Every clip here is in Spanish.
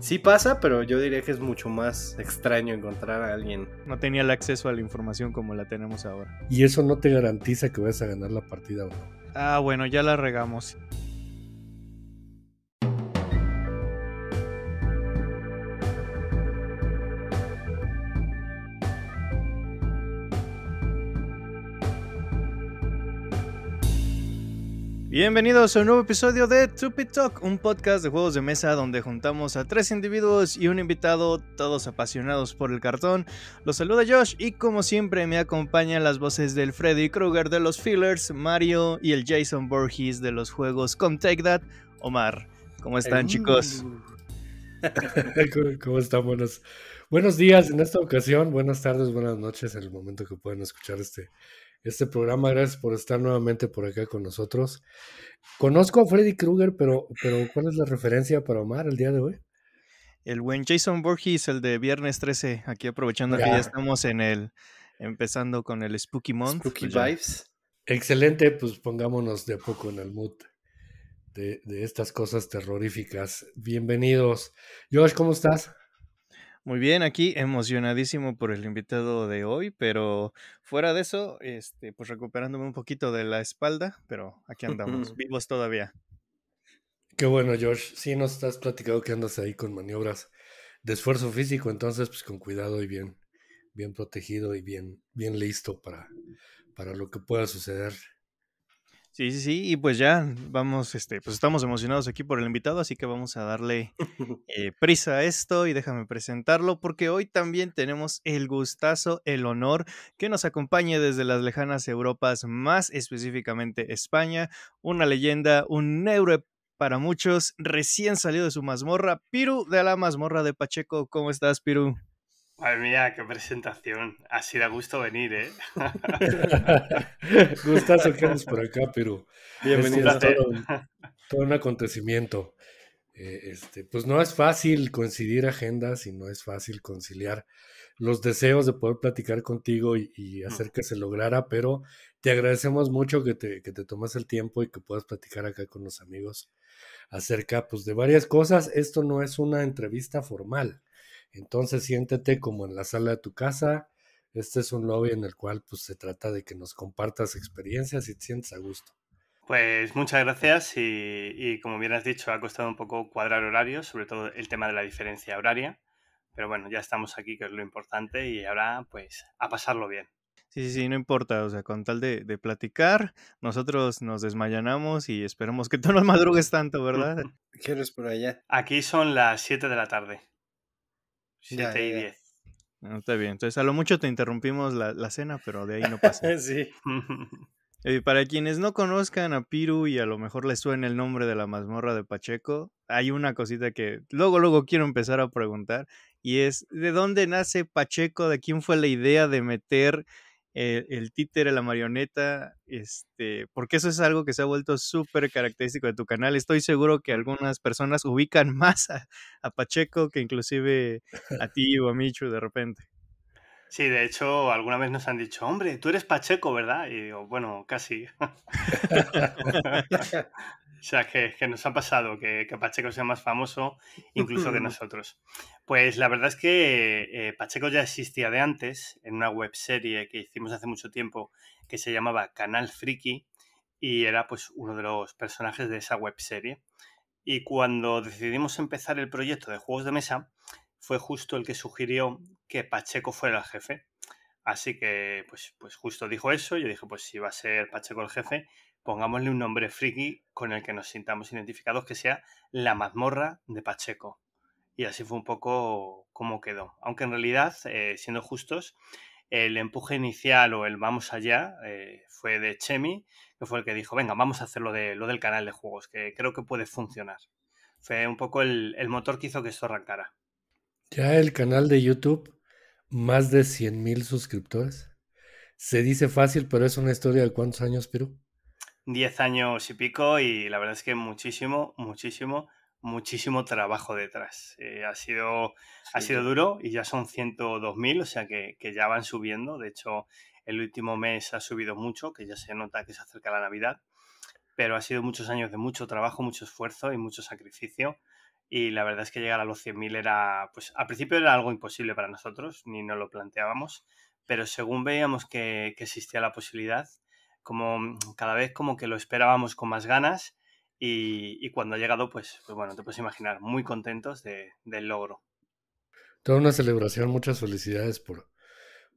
Sí pasa, pero yo diría que es mucho más extraño encontrar a alguien. No tenía el acceso a la información como la tenemos ahora. Y eso no te garantiza que vayas a ganar la partida o no. Ah, bueno, ya la regamos. Bienvenidos a un nuevo episodio de Stupid Talk, un podcast de juegos de mesa donde juntamos a tres individuos y un invitado, todos apasionados por el cartón. Los saluda Josh y como siempre me acompañan las voces del Freddy Krueger de los Fillers, Mario y el Jason Borges de los juegos con Take That, Omar. ¿Cómo están chicos? ¿Cómo están? Buenos, días en esta ocasión, buenas tardes, buenas noches en el momento que pueden escuchar este este programa. Gracias por estar nuevamente por acá con nosotros. Conozco a Freddy Krueger, pero, pero ¿cuál es la referencia para Omar el día de hoy? El buen Jason Borges, el de viernes 13, aquí aprovechando que ya estamos en el, empezando con el Spooky Month. Pues Spooky Vibes. Excelente, pues pongámonos de a poco en el mood de, de estas cosas terroríficas. Bienvenidos. Josh, ¿cómo estás? Muy bien, aquí emocionadísimo por el invitado de hoy, pero fuera de eso, este, pues recuperándome un poquito de la espalda, pero aquí andamos, vivos todavía. Qué bueno, George. Sí, nos estás platicando que andas ahí con maniobras de esfuerzo físico, entonces pues con cuidado y bien, bien protegido y bien, bien listo para, para lo que pueda suceder Sí, sí, sí, y pues ya vamos, este, pues estamos emocionados aquí por el invitado, así que vamos a darle eh, prisa a esto y déjame presentarlo, porque hoy también tenemos el gustazo, el honor que nos acompañe desde las lejanas Europas, más específicamente España, una leyenda, un neuro para muchos, recién salido de su mazmorra, Piru de la mazmorra de Pacheco. ¿Cómo estás, Piru? Madre mía, qué presentación. Así da gusto venir, ¿eh? Gustazo que por acá, pero Bienvenido. Este, todo, un acontecimiento. Eh, este, pues no es fácil coincidir agendas y no es fácil conciliar los deseos de poder platicar contigo y, mm. hacer que se lograra, pero te agradecemos mucho que te, que te tomas el tiempo y que puedas platicar acá con los amigos acerca pues, de varias cosas. Esto no es una entrevista formal entonces siéntete como en la sala de tu casa. Este es un lobby en el cual pues, se trata de que nos compartas experiencias y te sientes a gusto. Pues muchas gracias y, como bien has dicho, ha costado un poco cuadrar horarios, sobre todo el tema de la diferencia horaria. Pero bueno, ya estamos aquí, que es lo importante, y ahora pues a pasarlo bien. Sí, sí, sí, no importa, o sea, con tal de, platicar, nosotros nos desmayanamos y esperamos que tú no madrugues tanto, ¿verdad? ¿Qué por allá? Aquí son las 7 de la tarde. 7 y 10. No, ah, está bien, entonces a lo mucho te interrumpimos la, la cena, pero de ahí no pasa. sí. para quienes no conozcan a Piru y a lo mejor les suene el nombre de la mazmorra de Pacheco, hay una cosita que luego, luego quiero empezar a preguntar y es, ¿de dónde nace Pacheco? ¿De quién fue la idea de meter el, el títere, la marioneta, este, porque eso es algo que se ha vuelto súper característico de tu canal. Estoy seguro que algunas personas ubican más a, Pacheco que inclusive a ti o a Michu de repente. Sí, de hecho, alguna vez nos han dicho, hombre, tú eres Pacheco, ¿verdad? Y bueno, casi. O sea, que, nos ha pasado que, Pacheco sea más famoso incluso que nosotros. Pues la verdad es que eh, Pacheco ya existía de antes en una webserie que hicimos hace mucho tiempo que se llamaba Canal Friki y era pues uno de los personajes de esa webserie. Y cuando decidimos empezar el proyecto de juegos de mesa, fue justo el que sugirió que Pacheco fuera el jefe. Así que, pues, pues justo dijo eso. Yo dije, pues si va a ser Pacheco el jefe, pongámosle un nombre friki con el que nos sintamos identificados, que sea La mazmorra de Pacheco. Y así fue un poco como quedó. Aunque en realidad, eh, siendo justos, el empuje inicial o el vamos allá eh, fue de Chemi, que fue el que dijo, venga, vamos a hacer lo, de, lo del canal de juegos, que creo que puede funcionar. Fue un poco el, el motor que hizo que esto arrancara. Ya el canal de YouTube, más de 100.000 suscriptores. Se dice fácil, pero es una historia de cuántos años, Perú. 10 años y pico y la verdad es que muchísimo, muchísimo, muchísimo trabajo detrás. Eh, ha, sido, ha sido duro y ya son 102.000, o sea que, que, ya van subiendo. De hecho, el último mes ha subido mucho, que ya se nota que se acerca la Navidad, pero ha sido muchos años de mucho trabajo, mucho esfuerzo y mucho sacrificio. Y la verdad es que llegar a los 100.000 era, pues al principio era algo imposible para nosotros, ni nos lo planteábamos, pero según veíamos que existía la posibilidad, como mm, cada vez como que lo esperábamos con más ganas y, cuando ha llegado, pues, pues, bueno, te puedes imaginar, muy contentos del logro. Toda una celebración, muchas felicidades por,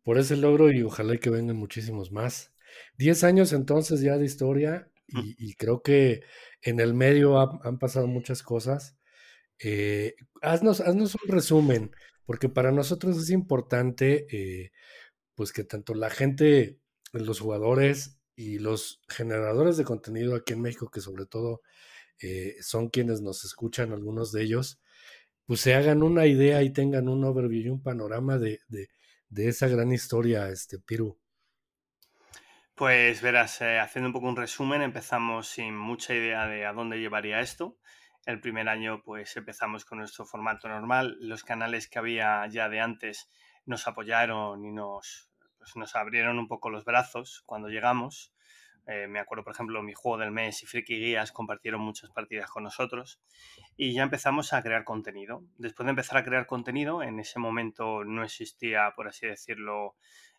por ese logro y ojalá que vengan muchísimos más. Diez años entonces ya de historia y, creo que en el medio han pasado muchas cosas. Eh, haznos, un resumen, porque para nosotros es importante eh, pues que tanto la gente, los jugadores y los generadores de contenido aquí en México, que sobre todo eh, son quienes nos escuchan, algunos de ellos, pues se hagan una idea y tengan un overview y un panorama de, esa gran historia, este Piru. Pues verás, eh, haciendo un poco un resumen, empezamos sin mucha idea de a dónde llevaría esto. El primer año pues empezamos con nuestro formato normal, los canales que había ya de antes nos apoyaron y nos pues, nos abrieron un poco los brazos cuando llegamos. Eh, me acuerdo, por ejemplo, mi juego del mes y Friki Guías compartieron muchas partidas con nosotros y ya empezamos a crear contenido. Después de empezar a crear contenido, en ese momento no existía, por así decirlo,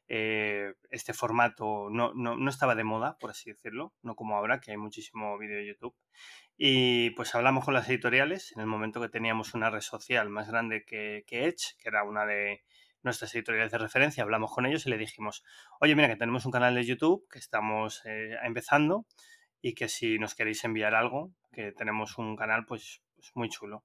eh, este formato, no, estaba de moda, por así decirlo, no como ahora, que hay muchísimo vídeo de YouTube. Y pues hablamos con las editoriales en el momento que teníamos una red social más grande que, que Edge, que era una de, nuestras editoriales de referencia, hablamos con ellos y le dijimos, oye, mira, que tenemos un canal de YouTube que estamos eh, empezando y que si nos queréis enviar algo, que tenemos un canal pues, pues muy chulo.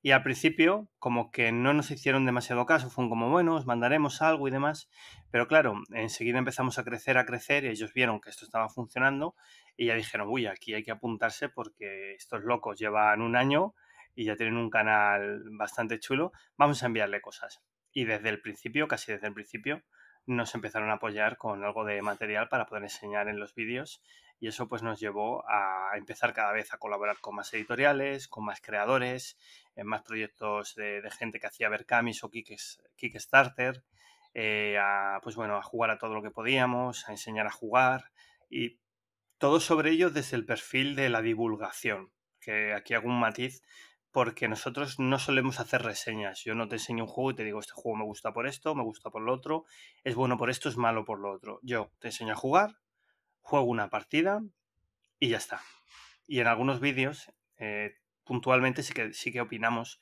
Y al principio, como que no nos hicieron demasiado caso, fueron como, bueno, os mandaremos algo y demás, pero claro, enseguida empezamos a crecer, a crecer, y ellos vieron que esto estaba funcionando y ya dijeron, uy, aquí hay que apuntarse porque estos locos llevan un año y ya tienen un canal bastante chulo, vamos a enviarle cosas y desde el principio, casi desde el principio, nos empezaron a apoyar con algo de material para poder enseñar en los vídeos y eso pues nos llevó a empezar cada vez a colaborar con más editoriales, con más creadores, en más proyectos de, gente que hacía Berkamis o Kickstarter, eh, a, pues bueno, a jugar a todo lo que podíamos, a enseñar a jugar y todo sobre ello desde el perfil de la divulgación, que aquí hago un matiz porque nosotros no solemos hacer reseñas. Yo no te enseño un juego y te digo, este juego me gusta por esto, me gusta por lo otro, es bueno por esto, es malo por lo otro. Yo te enseño a jugar, juego una partida y ya está. Y en algunos vídeos, eh, puntualmente sí que, sí que opinamos,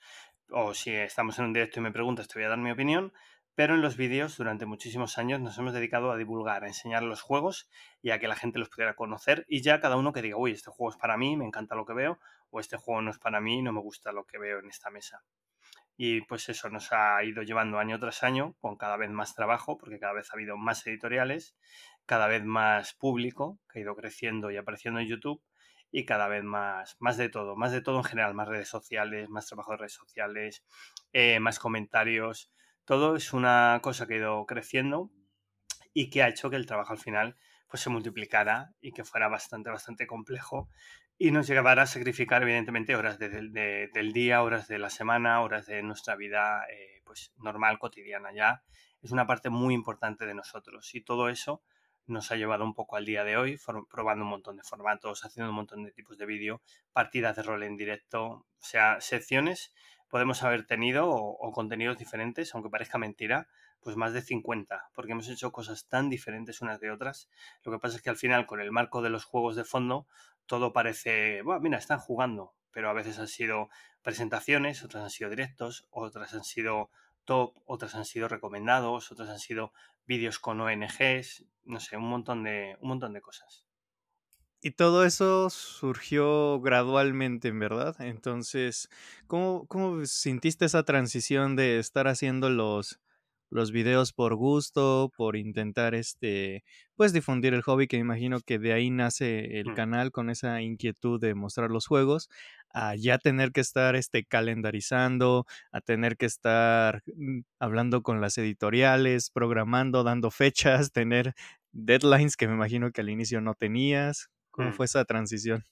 o si estamos en un directo y me preguntas, te voy a dar mi opinión, pero en los vídeos durante muchísimos años nos hemos dedicado a divulgar, a enseñar los juegos y a que la gente los pudiera conocer y ya cada uno que diga, uy, este juego es para mí, me encanta lo que veo, o este juego no es para mí, no me gusta lo que veo en esta mesa. Y pues eso nos ha ido llevando año tras año con cada vez más trabajo, porque cada vez ha habido más editoriales, cada vez más público que ha ido creciendo y apareciendo en YouTube y cada vez más, más de todo, más de todo en general, más redes sociales, más trabajo de redes sociales, eh, más comentarios. Todo es una cosa que ha ido creciendo y que ha hecho que el trabajo al final pues se multiplicara y que fuera bastante, bastante complejo y nos llevará a sacrificar, evidentemente, horas del día, horas de la semana, horas de nuestra vida eh, pues, normal, cotidiana. Ya es una parte muy importante de nosotros. Y todo eso nos ha llevado un poco al día de hoy, probando un montón de formatos, haciendo un montón de tipos de vídeo, partidas de rol en directo, o sea, secciones. Podemos haber tenido o, o contenidos diferentes, aunque parezca mentira, pues más de 50, porque hemos hecho cosas tan diferentes unas de otras. Lo que pasa es que al final, con el marco de los juegos de fondo, todo parece, bueno, mira, están jugando, pero a veces han sido presentaciones, otras han sido directos, otras han sido top, otras han sido recomendados, otras han sido vídeos con ONGs, no sé, un montón de, un montón de cosas. Y todo eso surgió gradualmente, ¿en ¿verdad? Entonces, ¿cómo, ¿cómo sintiste esa transición de estar haciendo los, los videos por gusto, por intentar este, pues difundir el hobby, que me imagino que de ahí nace el mm. canal con esa inquietud de mostrar los juegos, a ya tener que estar este, calendarizando, a tener que estar mm, hablando con las editoriales, programando, dando fechas, tener deadlines que me imagino que al inicio no tenías. ¿Cómo mm. fue esa transición?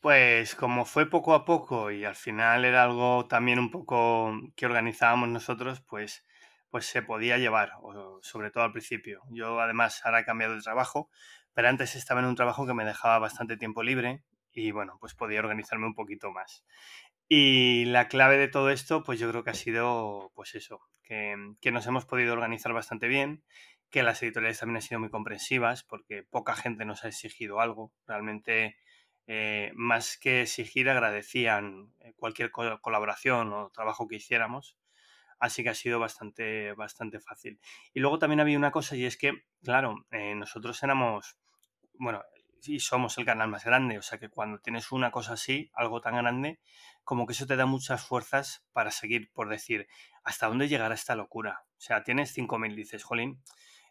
Pues como fue poco a poco y al final era algo también un poco que organizábamos nosotros, pues pues se podía llevar, sobre todo al principio. Yo además ahora he cambiado de trabajo, pero antes estaba en un trabajo que me dejaba bastante tiempo libre y bueno, pues podía organizarme un poquito más. Y la clave de todo esto, pues yo creo que ha sido, pues eso, que, nos hemos podido organizar bastante bien, que las editoriales también han sido muy comprensivas, porque poca gente nos ha exigido algo. Realmente, eh, más que exigir, agradecían eh, cualquier colaboración o trabajo que hiciéramos. Así que ha sido bastante, bastante fácil. Y luego también había una cosa y es que, claro, eh, nosotros éramos, bueno, y somos el canal más grande. O sea que cuando tienes una cosa así, algo tan grande, como que eso te da muchas fuerzas para seguir, por decir, ¿hasta dónde llegará esta locura? O sea, tienes 5.000, dices, jolín,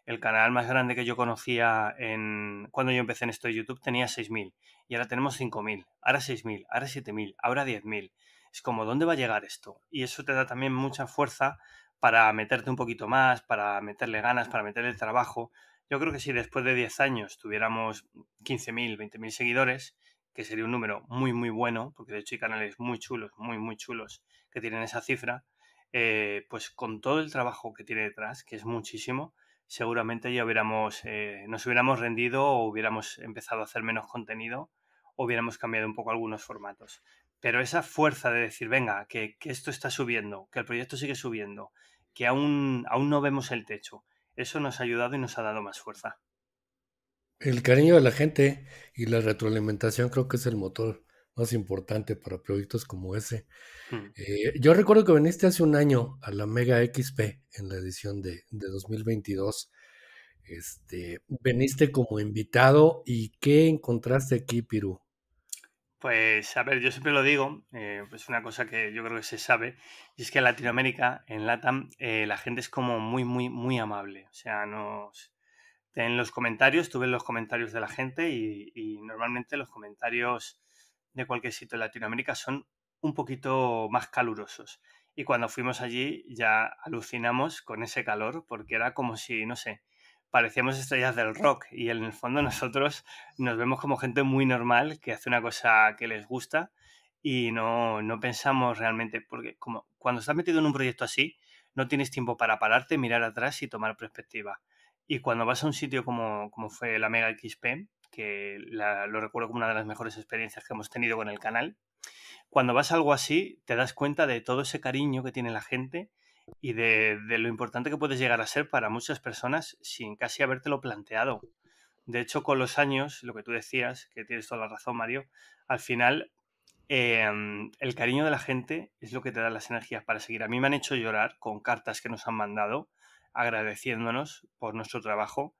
el canal más grande que yo conocía en cuando yo empecé en esto de YouTube tenía 6.000 y ahora tenemos 5.000, ahora 6.000, ahora 7.000, ahora 10.000 es como, ¿dónde va a llegar esto? Y eso te da también mucha fuerza para meterte un poquito más, para meterle ganas, para meterle el trabajo. Yo creo que si después de 10 años tuviéramos 15.000, 20.000 seguidores, que sería un número muy, muy bueno, porque de hecho hay canales muy chulos, muy, muy chulos, que tienen esa cifra, eh, pues con todo el trabajo que tiene detrás, que es muchísimo, seguramente ya hubiéramos, eh, nos hubiéramos rendido o hubiéramos empezado a hacer menos contenido o hubiéramos cambiado un poco algunos formatos. Pero esa fuerza de decir, venga, que, esto está subiendo, que el proyecto sigue subiendo, que aún, aún no vemos el techo, eso nos ha ayudado y nos ha dado más fuerza. El cariño de la gente y la retroalimentación creo que es el motor más importante para proyectos como ese. Mm. Eh, yo recuerdo que viniste hace un año a la Mega XP en la edición de, de 2022. Este, veniste como invitado y ¿qué encontraste aquí, Piru? Pues a ver, yo siempre lo digo, eh, es pues una cosa que yo creo que se sabe, y es que en Latinoamérica, en LATAM, eh, la gente es como muy, muy, muy amable. O sea, nos... En los comentarios, tuve los comentarios de la gente y, y normalmente los comentarios de cualquier sitio de Latinoamérica son un poquito más calurosos. Y cuando fuimos allí ya alucinamos con ese calor porque era como si, no sé, parecíamos estrellas del rock y en el fondo nosotros nos vemos como gente muy normal que hace una cosa que les gusta y no, pensamos realmente, porque como cuando estás metido en un proyecto así, no tienes tiempo para pararte, mirar atrás y tomar perspectiva. Y cuando vas a un sitio como, como fue la Mega XP, que lo recuerdo como una de las mejores experiencias que hemos tenido con el canal, cuando vas a algo así, te das cuenta de todo ese cariño que tiene la gente y de, lo importante que puedes llegar a ser para muchas personas sin casi habértelo planteado. De hecho, con los años, lo que tú decías, que tienes toda la razón, Mario, al final em, el cariño de la gente es lo que te da las energías para seguir. A mí me han hecho llorar con cartas que nos han mandado agradeciéndonos por nuestro trabajo,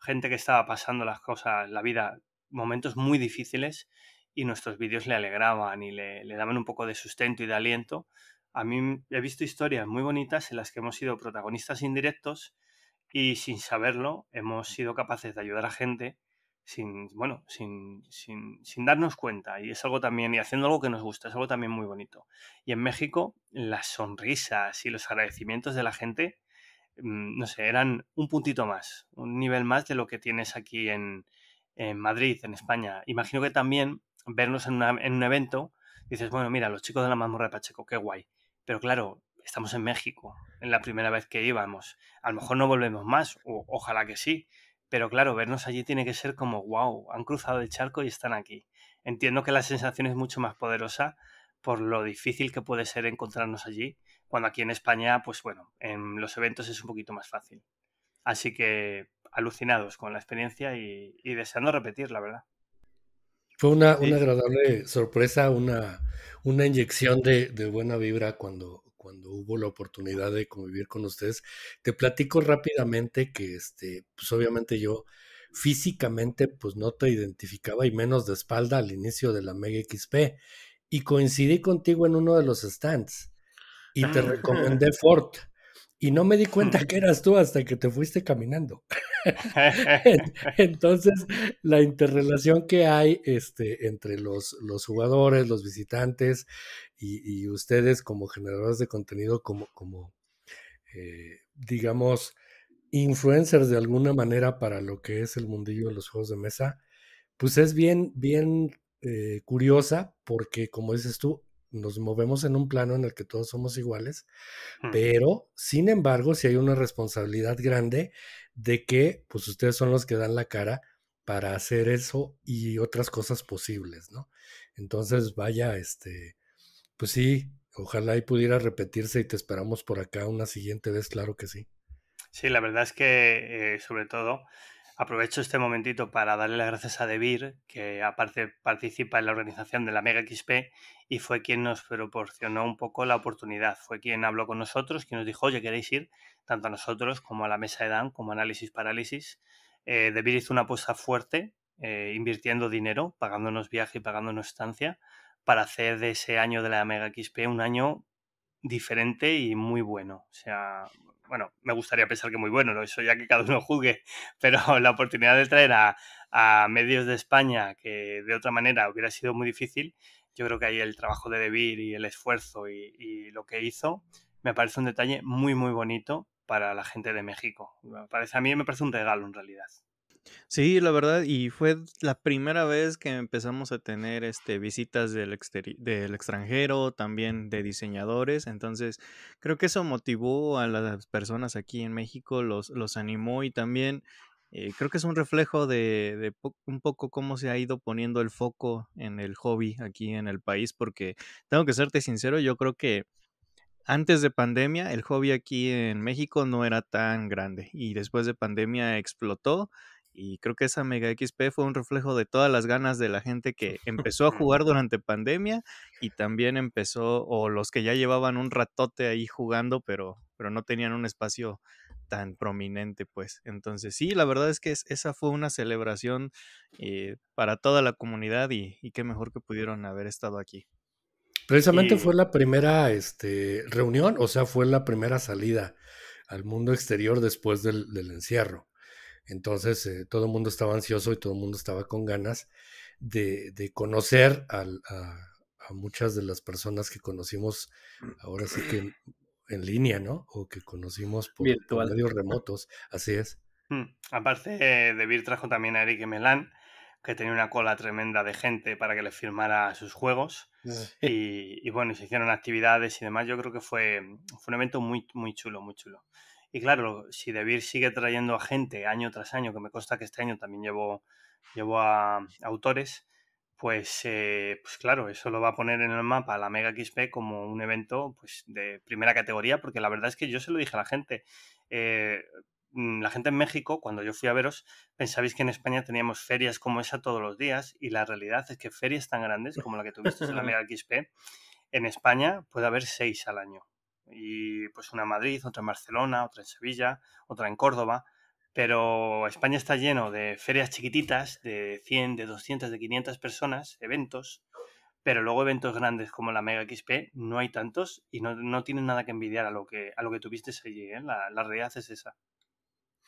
gente que estaba pasando las cosas, la vida, momentos muy difíciles y nuestros vídeos le alegraban y le daban un poco de sustento y de aliento a mí he visto historias muy bonitas en las que hemos sido protagonistas indirectos y sin saberlo hemos sido capaces de ayudar a gente sin, bueno, sin, sin, darnos cuenta. Y es algo también, y haciendo algo que nos gusta, es algo también muy bonito. Y en México, las sonrisas y los agradecimientos de la gente, mm, no sé, eran un puntito más, un nivel más de lo que tienes aquí en, Madrid, en España. Imagino que también vernos en, en un evento, dices, bueno, mira, los chicos de la mazmorra de Pacheco, qué guay pero claro, estamos en México, en la primera vez que íbamos. A lo mejor no volvemos más, o, ojalá que sí. Pero claro, vernos allí tiene que ser como, wow, han cruzado el charco y están aquí. Entiendo que la sensación es mucho más poderosa por lo difícil que puede ser encontrarnos allí, cuando aquí en España, pues bueno, en los eventos es un poquito más fácil. Así que alucinados con la experiencia y, deseando repetir, la verdad. Fue una, una agradable sorpresa, una, una inyección de, buena vibra cuando, cuando hubo la oportunidad de convivir con ustedes. Te platico rápidamente que, este, pues obviamente yo físicamente pues no te identificaba y menos de espalda al inicio de la Mega XP y coincidí contigo en uno de los stands y te ah, recomendé Ford y no me di cuenta mm. que eras tú hasta que te fuiste caminando. Entonces, la interrelación que hay este, entre los, jugadores, los visitantes y, ustedes como generadores de contenido, como, como eh, digamos, influencers de alguna manera para lo que es el mundillo de los juegos de mesa, pues es bien, bien eh, curiosa porque, como dices tú, nos movemos en un plano en el que todos somos iguales, hmm. pero sin embargo, si hay una responsabilidad grande de que pues ustedes son los que dan la cara para hacer eso y otras cosas posibles, ¿no? Entonces, vaya, este, pues sí, ojalá y pudiera repetirse y te esperamos por acá una siguiente vez, claro que sí. Sí, la verdad es que eh, sobre todo Aprovecho este momentito para darle las gracias a Debir, que aparte participa en la organización de la Mega XP y fue quien nos proporcionó un poco la oportunidad. Fue quien habló con nosotros, quien nos dijo, oye, ¿queréis ir? Tanto a nosotros como a la mesa de Dan, como Análisis Parálisis. Eh, Debir hizo una apuesta fuerte, eh, invirtiendo dinero, pagándonos viaje y pagándonos estancia, para hacer de ese año de la Mega XP un año diferente y muy bueno. O sea, bueno, me gustaría pensar que muy bueno, eso ya que cada uno juzgue, pero la oportunidad de traer a, medios de España que de otra manera hubiera sido muy difícil, yo creo que ahí el trabajo de Debir y el esfuerzo y, lo que hizo me parece un detalle muy, muy bonito para la gente de México. Me parece, a mí me parece un regalo en realidad. Sí, la verdad, y fue la primera vez que empezamos a tener este, visitas del, del extranjero, también de diseñadores, entonces creo que eso motivó a las personas aquí en México, los, los animó y también eh, creo que es un reflejo de, un poco cómo se ha ido poniendo el foco en el hobby aquí en el país, porque tengo que serte sincero, yo creo que antes de pandemia el hobby aquí en México no era tan grande y después de pandemia explotó y creo que esa Mega XP fue un reflejo de todas las ganas de la gente que empezó a jugar durante pandemia y también empezó, o los que ya llevaban un ratote ahí jugando, pero, pero no tenían un espacio tan prominente, pues. Entonces, sí, la verdad es que esa fue una celebración eh, para toda la comunidad y, qué mejor que pudieron haber estado aquí. Precisamente fue la primera este, reunión, o sea, fue la primera salida al mundo exterior después del encierro. Entonces eh, todo el mundo estaba ansioso y todo el mundo estaba con ganas de, conocer a, muchas de las personas que conocimos ahora sí que en, línea, ¿no? O que conocimos por, medios remotos, así es. Mm. Aparte, eh, De Vir trajo también a Eric Melan, que tenía una cola tremenda de gente para que le firmara sus juegos. Eh. Y, bueno, se hicieron actividades y demás. Yo creo que fue, fue un evento muy, muy chulo, muy chulo. Y claro, si Debir sigue trayendo a gente año tras año, que me consta que este año también llevo, llevo a, autores, pues, eh, pues claro, eso lo va a poner en el mapa la Mega XP como un evento pues, de primera categoría, porque la verdad es que yo se lo dije a la gente. Eh, mm, la gente en México, cuando yo fui a veros, pensabais que en España teníamos ferias como esa todos los días, y la realidad es que ferias tan grandes como la que tuviste en la Mega XP, en España puede haber seis al año y pues una en Madrid, otra en Barcelona, otra en Sevilla, otra en Córdoba, pero España está lleno de ferias chiquititas de 100, de 200, de 500 personas, eventos, pero luego eventos grandes como la Mega XP no hay tantos y no, no tienen nada que envidiar a lo que, a lo que tuviste allí, ¿eh? la, la, realidad es esa.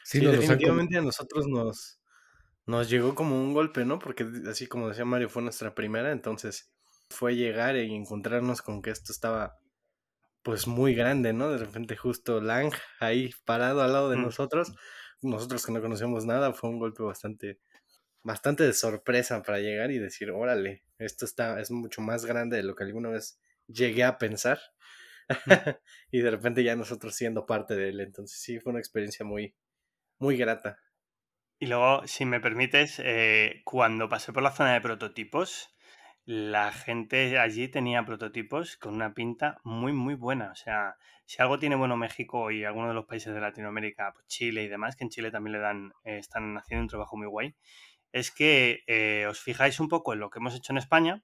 Sí, definitivamente a nosotros nos, nos llegó como un golpe, ¿no? Porque así como decía Mario, fue nuestra primera, entonces fue llegar y encontrarnos con que esto estaba pues muy grande, ¿no? De repente justo Lang ahí parado al lado de nosotros, nosotros que no conocemos nada, fue un golpe bastante, bastante de sorpresa para llegar y decir, órale, esto está, es mucho más grande de lo que alguna vez llegué a pensar. y de repente ya nosotros siendo parte de él. Entonces sí, fue una experiencia muy, muy grata. Y luego, si me permites, eh, cuando pasé por la zona de prototipos, la gente allí tenía prototipos con una pinta muy, muy buena. O sea, si algo tiene bueno México y alguno de los países de Latinoamérica, pues Chile y demás, que en Chile también le dan, eh, están haciendo un trabajo muy guay, es que eh, os fijáis un poco en lo que hemos hecho en España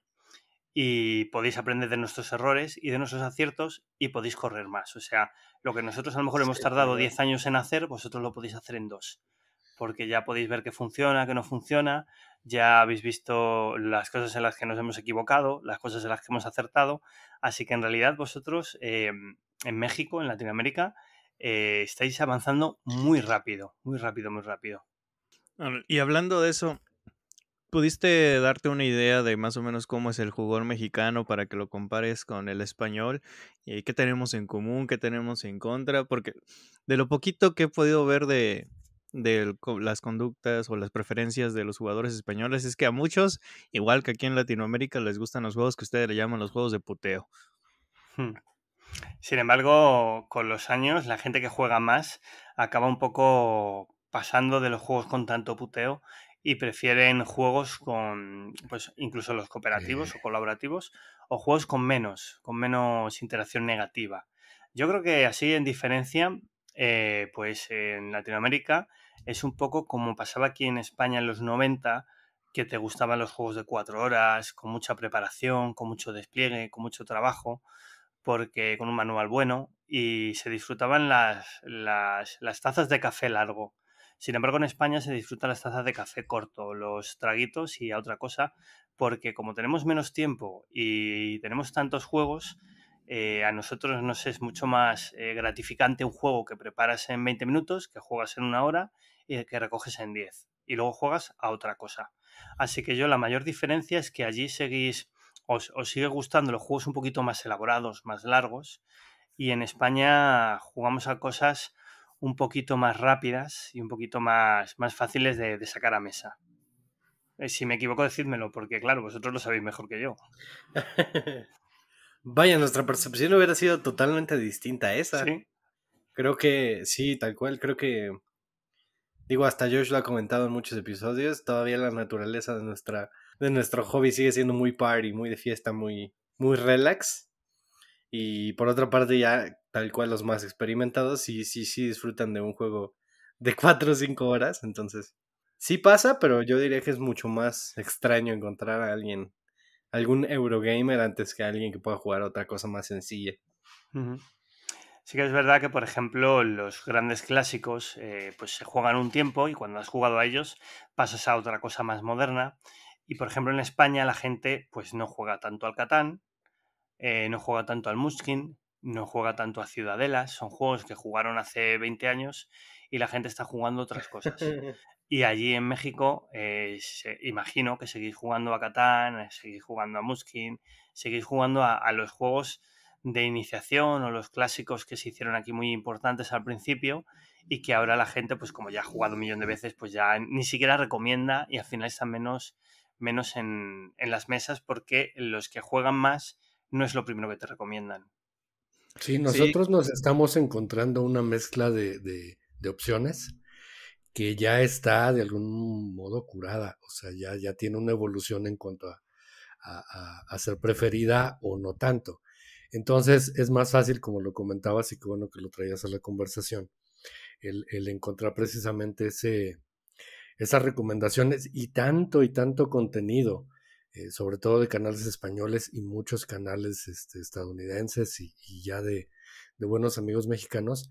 y podéis aprender de nuestros errores y de nuestros aciertos y podéis correr más. O sea, lo que nosotros a lo mejor hemos tardado 10 años en hacer, vosotros lo podéis hacer en dos porque ya podéis ver que funciona, que no funciona, ya habéis visto las cosas en las que nos hemos equivocado, las cosas en las que hemos acertado, así que en realidad vosotros em, en México, en Latinoamérica, eh, estáis avanzando muy rápido, muy rápido, muy rápido. Y hablando de eso, ¿pudiste darte una idea de más o menos cómo es el jugador mexicano para que lo compares con el español? ¿Y qué tenemos en común? ¿Qué tenemos en contra? Porque de lo poquito que he podido ver de, de las conductas o las preferencias de los jugadores españoles es que a muchos, igual que aquí en Latinoamérica, les gustan los juegos que ustedes le llaman los juegos de puteo. Hmm. Sin embargo, con los años, la gente que juega más acaba un poco pasando de los juegos con tanto puteo y prefieren juegos con, pues incluso los cooperativos o colaborativos, o juegos con menos, con menos interacción negativa. Yo creo que así, en diferencia, eh, pues en Latinoamérica es un poco como pasaba aquí en España en los 90, que te gustaban los juegos de cuatro horas, con mucha preparación, con mucho despliegue, con mucho trabajo, porque con un manual bueno y se disfrutaban las, las, tazas de café largo. Sin embargo, en España se disfrutan las tazas de café corto, los traguitos y a otra cosa, porque como tenemos menos tiempo y tenemos tantos juegos, eh, a nosotros nos es mucho más eh, gratificante un juego que preparas en 20 minutos, que juegas en una hora y que recoges en 10 y luego juegas a otra cosa. Así que yo la mayor diferencia es que allí seguís, os, sigue gustando los juegos un poquito más elaborados, más largos, y en España jugamos a cosas un poquito más rápidas y un poquito más, más fáciles de, sacar a mesa. Eh, si me equivoco, decídmelo, porque claro, vosotros lo sabéis mejor que yo. Vaya, nuestra percepción hubiera sido totalmente distinta a esa. Creo que sí, tal cual, creo que Digo, hasta Josh lo ha comentado en muchos episodios, todavía la naturaleza de, nuestra, de nuestro hobby sigue siendo muy party, muy de fiesta, muy, muy relax. Y por otra parte, ya tal cual los más experimentados, sí, sí, sí disfrutan de un juego de 4 o 5 horas. Entonces, sí pasa, pero yo diría que es mucho más extraño encontrar a alguien, algún Eurogamer, antes que a alguien que pueda jugar otra cosa más sencilla. Sí que es verdad que, por ejemplo, los grandes clásicos eh, pues se juegan un tiempo y cuando has jugado a ellos pasas a otra cosa más moderna. Y, por ejemplo, en España la gente pues no juega tanto al Catán, eh, no juega tanto al Muskin, no juega tanto a Ciudadelas. Son juegos que jugaron hace 20 años y la gente está jugando otras cosas. Y allí en México, eh, imagino que seguís jugando a Catán, seguís jugando a Muskin, seguís jugando a los juegos de iniciación o los clásicos que se hicieron aquí muy importantes al principio y que ahora la gente, pues como ya ha jugado un millón de veces, pues ya ni siquiera recomienda y al final están menos, menos en, las mesas porque los que juegan más no es lo primero que te recomiendan. Sí, nosotros nos estamos encontrando una mezcla de, de, opciones que ya está de algún modo curada, o sea, ya, tiene una evolución en cuanto a, a ser preferida o no tanto. Entonces es más fácil, como lo comentabas y qué bueno que lo traías a la conversación, el, encontrar precisamente ese, esas recomendaciones y tanto y tanto contenido, eh, sobre todo de canales españoles y muchos canales este, estadounidenses y, ya de, buenos amigos mexicanos.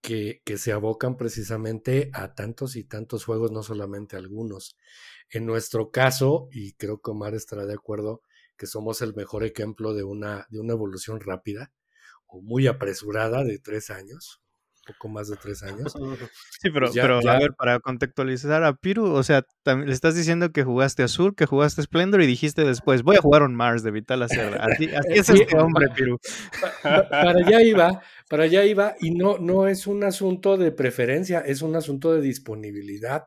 Que, que se abocan precisamente a tantos y tantos juegos, no solamente algunos. En nuestro caso, y creo que Omar estará de acuerdo, que somos el mejor ejemplo de una, de una evolución rápida o muy apresurada de tres años, poco más de tres años. Sí, pero, a ver, para contextualizar a Piru, o sea, le estás diciendo que jugaste Azul, que jugaste Splendor y dijiste después, voy a jugar un Mars de Vital Acerra. Así, es este hombre, Piru. para allá iba, para allá iba, y no, no es un asunto de preferencia, es un asunto de disponibilidad,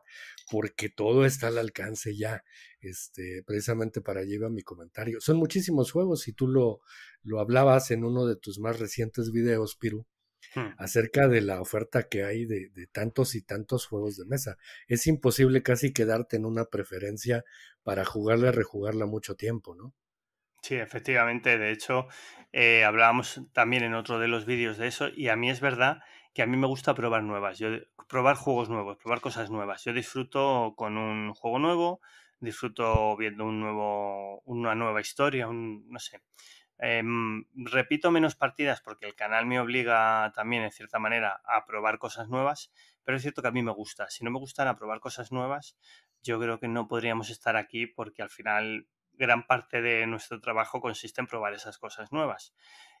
porque todo está al alcance ya este, precisamente para llevar mi comentario. Son muchísimos juegos y tú lo, lo hablabas en uno de tus más recientes videos, Piru, hmm. acerca de la oferta que hay de, tantos y tantos juegos de mesa. Es imposible casi quedarte en una preferencia para jugarla, rejugarla mucho tiempo, ¿no? Sí, efectivamente. De hecho, eh, hablábamos también en otro de los vídeos de eso y a mí es verdad que a mí me gusta probar nuevas, yo, probar juegos nuevos, probar cosas nuevas. Yo disfruto con un juego nuevo, disfruto viendo un nuevo, una nueva historia, un, no sé. Em, repito menos partidas porque el canal me obliga también, en cierta manera, a probar cosas nuevas, pero es cierto que a mí me gusta. Si no me gustara probar cosas nuevas, yo creo que no podríamos estar aquí porque al final gran parte de nuestro trabajo consiste en probar esas cosas nuevas.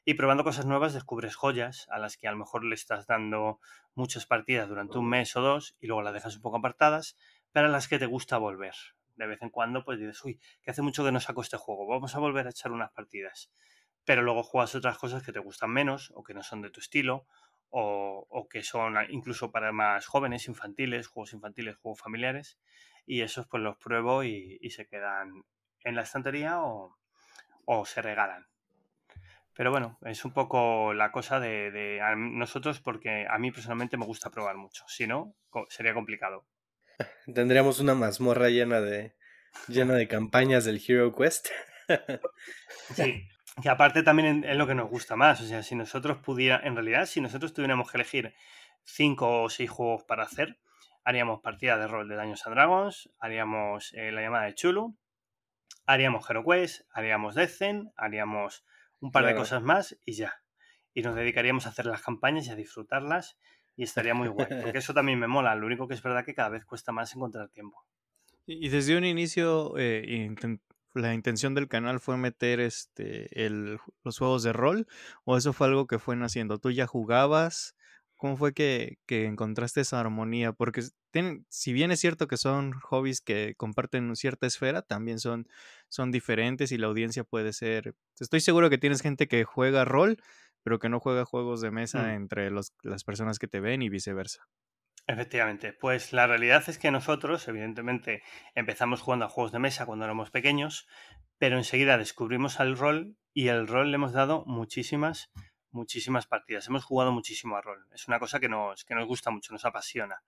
Y probando cosas nuevas descubres joyas a las que a lo mejor le estás dando muchas partidas durante un mes o dos y luego las dejas un poco apartadas, pero a las que te gusta volver de vez en cuando pues dices, uy, que hace mucho que no saco este juego, vamos a volver a echar unas partidas. Pero luego juegas otras cosas que te gustan menos o que no son de tu estilo o, que son incluso para más jóvenes, infantiles, juegos infantiles, juegos familiares. Y esos pues los pruebo y, se quedan en la estantería o, se regalan. Pero bueno, es un poco la cosa de, nosotros porque a mí personalmente me gusta probar mucho. Si no, sería complicado. Tendríamos una mazmorra llena de, llena de campañas del Hero Quest. sí. Y aparte también es lo que nos gusta más. O sea, si nosotros pudiera, en realidad, si nosotros tuviéramos que elegir cinco o seis juegos para hacer, haríamos partidas de rol de Daños a Dragons, haríamos eh, la llamada de Chulu, haríamos Hero Quest, haríamos Decen, haríamos un par de cosas más y ya. Y nos dedicaríamos a hacer las campañas y a disfrutarlas y estaría muy bueno porque eso también me mola. Lo único que es verdad que cada vez cuesta más encontrar tiempo. Y desde un inicio, eh, la intención del canal fue meter este los juegos de rol o eso fue algo que fue naciendo? ¿Tú ya jugabas? ¿Cómo fue que, encontraste esa armonía? Porque si bien es cierto que son hobbies que comparten cierta esfera, también son, son diferentes y la audiencia puede ser... Estoy seguro que tienes gente que juega rol pero que no juega juegos de mesa mm. entre las personas que te ven y viceversa. Efectivamente, pues la realidad es que nosotros, evidentemente, empezamos jugando a juegos de mesa cuando éramos pequeños, pero enseguida descubrimos al rol y el rol le hemos dado muchísimas, muchísimas partidas. Hemos jugado muchísimo a rol. Es una cosa que nos, que nos gusta mucho, nos apasiona.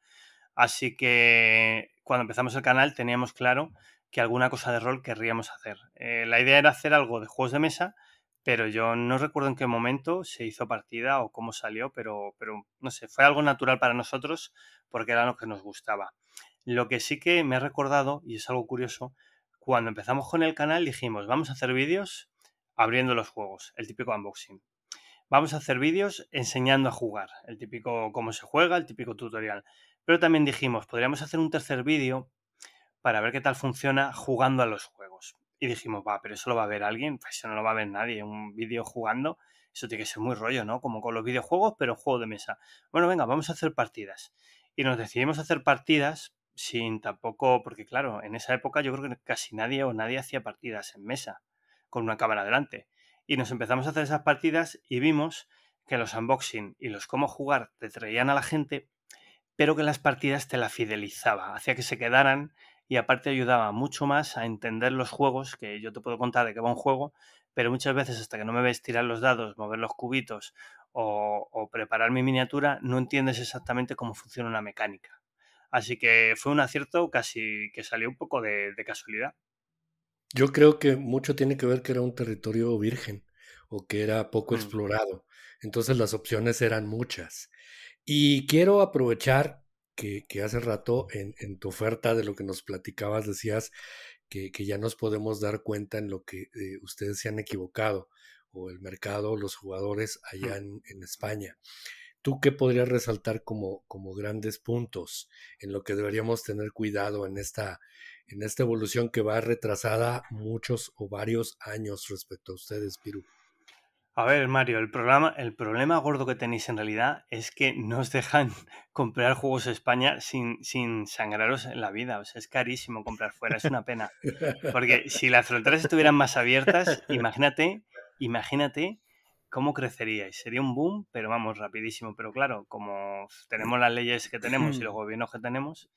Así que cuando empezamos el canal teníamos claro que alguna cosa de rol querríamos hacer. Eh, la idea era hacer algo de juegos de mesa, pero yo no recuerdo en qué momento se hizo partida o cómo salió, pero, no sé, fue algo natural para nosotros porque era lo que nos gustaba. Lo que sí que me ha recordado, y es algo curioso, cuando empezamos con el canal dijimos, vamos a hacer vídeos abriendo los juegos, el típico unboxing. Vamos a hacer vídeos enseñando a jugar, el típico cómo se juega, el típico tutorial. Pero también dijimos, podríamos hacer un tercer vídeo para ver qué tal funciona jugando a los juegos. Y dijimos, va, pero eso lo va a ver alguien, pues eso no lo va a ver nadie, un vídeo jugando, eso tiene que ser muy rollo, ¿no? Como con los videojuegos, pero juego de mesa. Bueno, venga, vamos a hacer partidas. Y nos decidimos a hacer partidas sin tampoco, porque claro, en esa época yo creo que casi nadie o nadie hacía partidas en mesa, con una cámara delante. Y nos empezamos a hacer esas partidas y vimos que los unboxing y los cómo jugar te traían a la gente, pero que las partidas te la fidelizaba, hacía que se quedaran y aparte ayudaba mucho más a entender los juegos, que yo te puedo contar de qué va un juego, pero muchas veces hasta que no me ves tirar los dados, mover los cubitos o, preparar mi miniatura, no entiendes exactamente cómo funciona una mecánica. Así que fue un acierto casi que salió un poco de, casualidad. Yo creo que mucho tiene que ver que era un territorio virgen o que era poco mm. explorado. Entonces las opciones eran muchas. Y quiero aprovechar que, hace rato en, tu oferta de lo que nos platicabas decías que, ya nos podemos dar cuenta en lo que eh, ustedes se han equivocado o el mercado, los jugadores allá en, España. ¿Tú qué podrías resaltar como, grandes puntos en lo que deberíamos tener cuidado en esta, en esta evolución que va retrasada muchos o varios años respecto a ustedes, Piru? A ver, Mario, el, el problema gordo que tenéis en realidad es que no os dejan comprar juegos en España sin, sin sangraros en la vida. O sea, es carísimo comprar fuera, es una pena. Porque si las fronteras estuvieran más abiertas, imagínate, imagínate cómo creceríais. Sería un boom, pero vamos, rapidísimo. Pero claro, como tenemos las leyes que tenemos y los gobiernos que tenemos,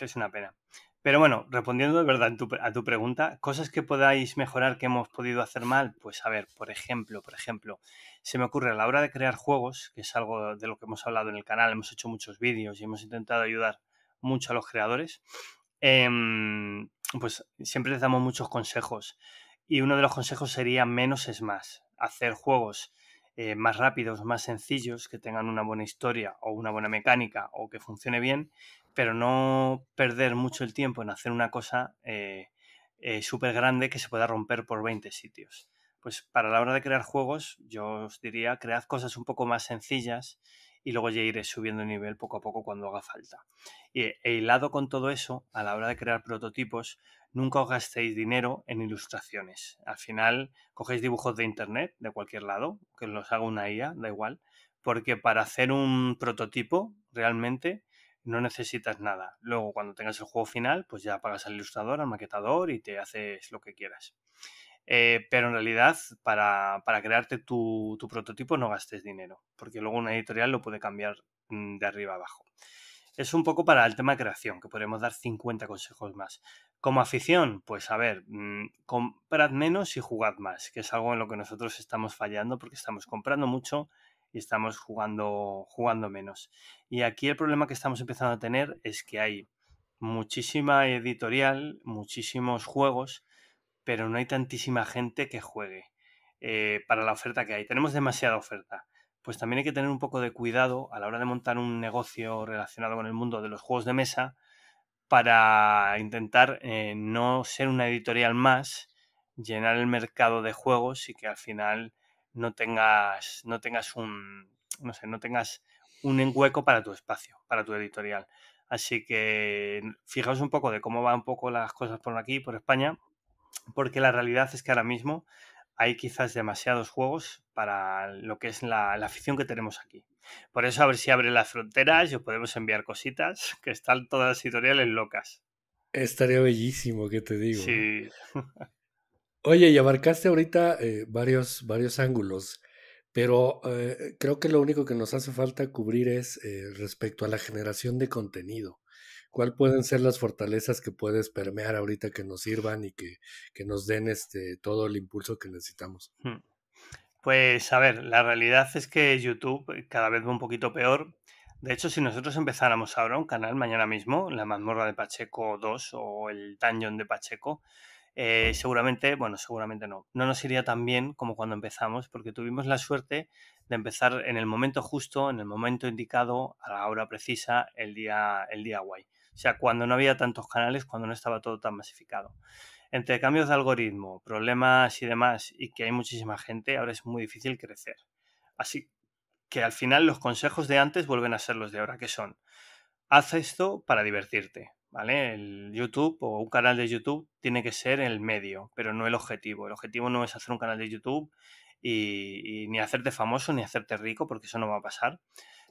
es una pena. Pero bueno, respondiendo de verdad a tu pregunta, cosas que podáis mejorar que hemos podido hacer mal, pues a ver, por ejemplo, por ejemplo, se me ocurre a la hora de crear juegos, que es algo de lo que hemos hablado en el canal, hemos hecho muchos vídeos y hemos intentado ayudar mucho a los creadores, em, pues siempre les damos muchos consejos. Y uno de los consejos sería menos es más, hacer juegos eh, más rápidos, más sencillos, que tengan una buena historia o una buena mecánica o que funcione bien pero no perder mucho el tiempo en hacer una cosa eh, eh, súper grande que se pueda romper por 20 sitios. Pues para la hora de crear juegos, yo os diría, cread cosas un poco más sencillas y luego ya iré subiendo el nivel poco a poco cuando haga falta. Y, helado e hilado con todo eso, a la hora de crear prototipos, nunca os gastéis dinero en ilustraciones. Al final, cogéis dibujos de internet, de cualquier lado, que los haga una IA, da igual, porque para hacer un prototipo, realmente, no necesitas nada. Luego, cuando tengas el juego final, pues ya pagas al ilustrador, al maquetador y te haces lo que quieras. Eh, pero en realidad, para, para crearte tu, tu, prototipo no gastes dinero, porque luego una editorial lo puede cambiar mm, de arriba abajo. Es un poco para el tema de creación, que podemos dar 50 consejos más. Como afición, pues a ver, mm, comprad menos y jugad más, que es algo en lo que nosotros estamos fallando porque estamos comprando mucho y estamos jugando, jugando menos. Y aquí el problema que estamos empezando a tener es que hay muchísima editorial, muchísimos juegos, pero no hay tantísima gente que juegue eh, para la oferta que hay. Tenemos demasiada oferta. Pues también hay que tener un poco de cuidado a la hora de montar un negocio relacionado con el mundo de los juegos de mesa para intentar eh, no ser una editorial más, llenar el mercado de juegos y que al final no tengas, no tengas un, no sé, no tengas un hueco para tu espacio, para tu editorial. Así que fijaos un poco de cómo van un poco las cosas por aquí, por España, porque la realidad es que ahora mismo hay quizás demasiados juegos para lo que es la, la, afición que tenemos aquí. Por eso a ver si abre las fronteras y os podemos enviar cositas, que están todas editoriales locas. Estaría bellísimo, que te digo. Sí. Oye, y abarcaste ahorita eh, varios, varios ángulos, pero eh, creo que lo único que nos hace falta cubrir es eh, respecto a la generación de contenido. ¿Cuáles pueden ser las fortalezas que puedes permear ahorita que nos sirvan y que, que nos den este, todo el impulso que necesitamos? Hmm. Pues a ver, la realidad es que YouTube cada vez va un poquito peor. De hecho, si nosotros empezáramos ahora un canal mañana mismo, La mazmorra de Pacheco 2 o El Dungeon de Pacheco, eh, seguramente, bueno, seguramente no, no nos iría tan bien como cuando empezamos, porque tuvimos la suerte de empezar en el momento justo, en el momento indicado, a la hora precisa, el día, el día guay. O sea, cuando no había tantos canales, cuando no estaba todo tan masificado. Entre cambios de algoritmo, problemas y demás, y que hay muchísima gente, ahora es muy difícil crecer. Así que al final los consejos de antes vuelven a ser los de ahora, que son, haz esto para divertirte, ¿vale? El YouTube o un canal de YouTube tiene que ser el medio, pero no el objetivo. El objetivo no es hacer un canal de YouTube y, ni hacerte famoso ni hacerte rico, porque eso no va a pasar.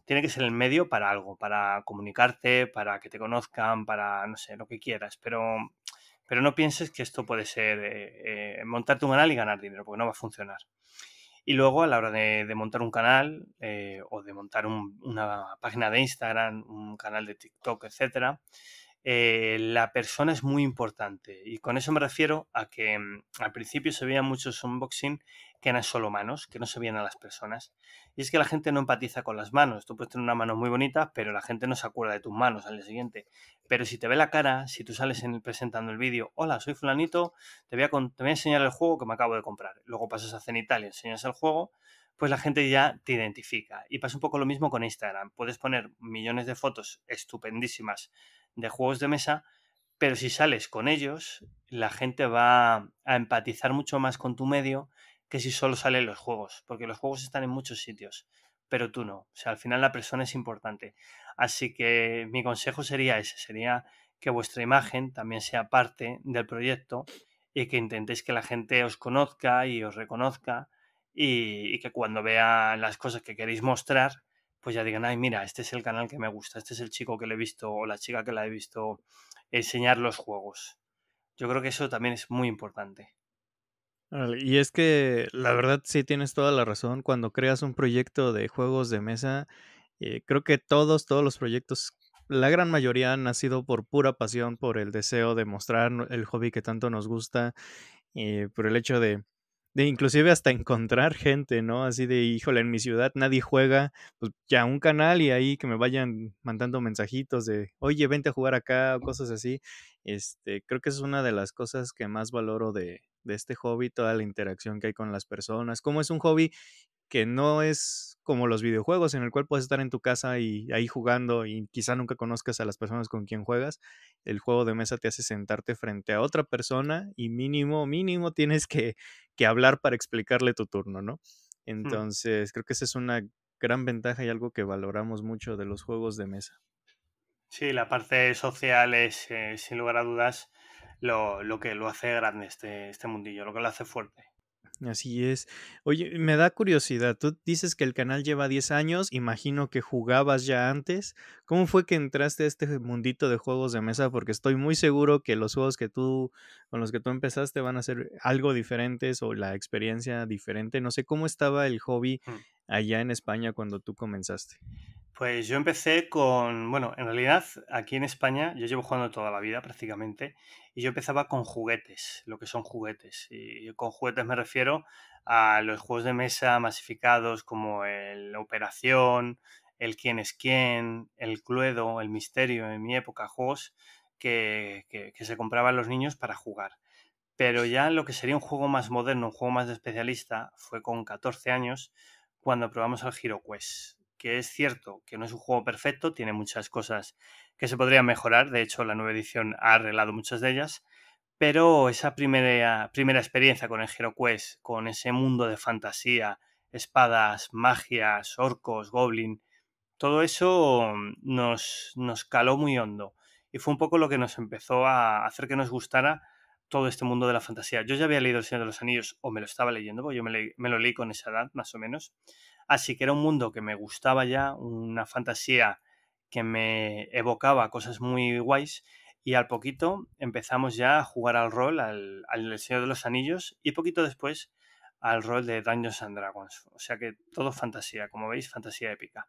Tiene que ser el medio para algo, para comunicarte, para que te conozcan, para, no sé, lo que quieras, pero, pero no pienses que esto puede ser montar eh, tu eh, montarte un canal y ganar dinero, porque no va a funcionar. Y luego a la hora de, montar un canal eh, o de montar una página de Instagram, un canal de TikTok, etcétera, eh, la persona es muy importante. Y con eso me refiero a que mm, al principio se veían muchos unboxing que eran solo manos, que no se veían a las personas. Y es que la gente no empatiza con las manos. Tú puedes tener una mano muy bonita, pero la gente no se acuerda de tus manos al día siguiente. Pero si te ve la cara, si tú sales presentando el vídeo, hola, soy fulanito, te voy, a te voy a enseñar el juego que me acabo de comprar. Luego pasas a Cenital y enseñas el juego, pues la gente ya te identifica. Y pasa un poco lo mismo con Instagram. Puedes poner millones de fotos estupendísimas de juegos de mesa, pero si sales con ellos, la gente va a empatizar mucho más con tu medio que si solo salen los juegos, porque los juegos están en muchos sitios, pero tú no. O sea, al final la persona es importante. Así que mi consejo sería ese, sería que vuestra imagen también sea parte del proyecto y que intentéis que la gente os conozca y os reconozca y, y que cuando vea las cosas que queréis mostrar, pues ya digan, ay, mira, este es el canal que me gusta, este es el chico que le he visto o la chica que la he visto enseñar los juegos. Yo creo que eso también es muy importante. Y es que la verdad sí tienes toda la razón. Cuando creas un proyecto de juegos de mesa, eh, creo que todos, todos los proyectos, la gran mayoría han nacido por pura pasión, por el deseo de mostrar el hobby que tanto nos gusta, y eh, por el hecho de inclusive hasta encontrar gente, ¿no? Así de, híjole, en mi ciudad nadie juega, pues ya un canal y ahí que me vayan mandando mensajitos de, oye, vente a jugar acá o cosas así. Este, creo que es una de las cosas que más valoro de, de este hobby, toda la interacción que hay con las personas, cómo es un hobby que no es como los videojuegos en el cual puedes estar en tu casa y ahí jugando y quizá nunca conozcas a las personas con quien juegas. El juego de mesa te hace sentarte frente a otra persona y mínimo, mínimo tienes que, que hablar para explicarle tu turno, ¿no? Hmm. Entonces, creo que esa es una gran ventaja y algo que valoramos mucho de los juegos de mesa. Sí, la parte social es, eh, sin lugar a dudas, lo, lo, que lo hace grande este, este mundillo, lo que lo hace fuerte. Así es. Oye, me da curiosidad, tú dices que el canal lleva 10 años, imagino que jugabas ya antes. ¿Cómo fue que entraste a este mundito de juegos de mesa? Porque estoy muy seguro que los juegos que tú, con los que tú empezaste van a ser algo diferentes o la experiencia diferente. No sé cómo estaba el hobby mm. allá en España cuando tú comenzaste. Pues yo empecé con, bueno, en realidad aquí en España yo llevo jugando toda la vida prácticamente y yo empezaba con juguetes, lo que son juguetes. Y con juguetes me refiero a los juegos de mesa masificados como el Operación, el Quién es quién, el Cluedo, el Misterio, en mi época, juegos que, que, se compraban los niños para jugar. Pero ya lo que sería un juego más moderno, un juego más de especialista, fue con 14 años cuando probamos el Quest que es cierto que no es un juego perfecto, tiene muchas cosas que se podrían mejorar, de hecho la nueva edición ha arreglado muchas de ellas, pero esa primera, primera experiencia con el HeroQuest, con ese mundo de fantasía, espadas, magias, orcos, goblin, todo eso nos, nos caló muy hondo y fue un poco lo que nos empezó a hacer que nos gustara todo este mundo de la fantasía. Yo ya había leído El Señor de los Anillos, o me lo estaba leyendo, porque yo me, lo leí con esa edad, más o menos. Así que era un mundo que me gustaba ya, una fantasía que me evocaba cosas muy guays y al poquito empezamos ya a jugar al rol, al, al Señor de los Anillos y poquito después al rol de Dungeons and Dragons. O sea que todo fantasía, como veis, fantasía épica.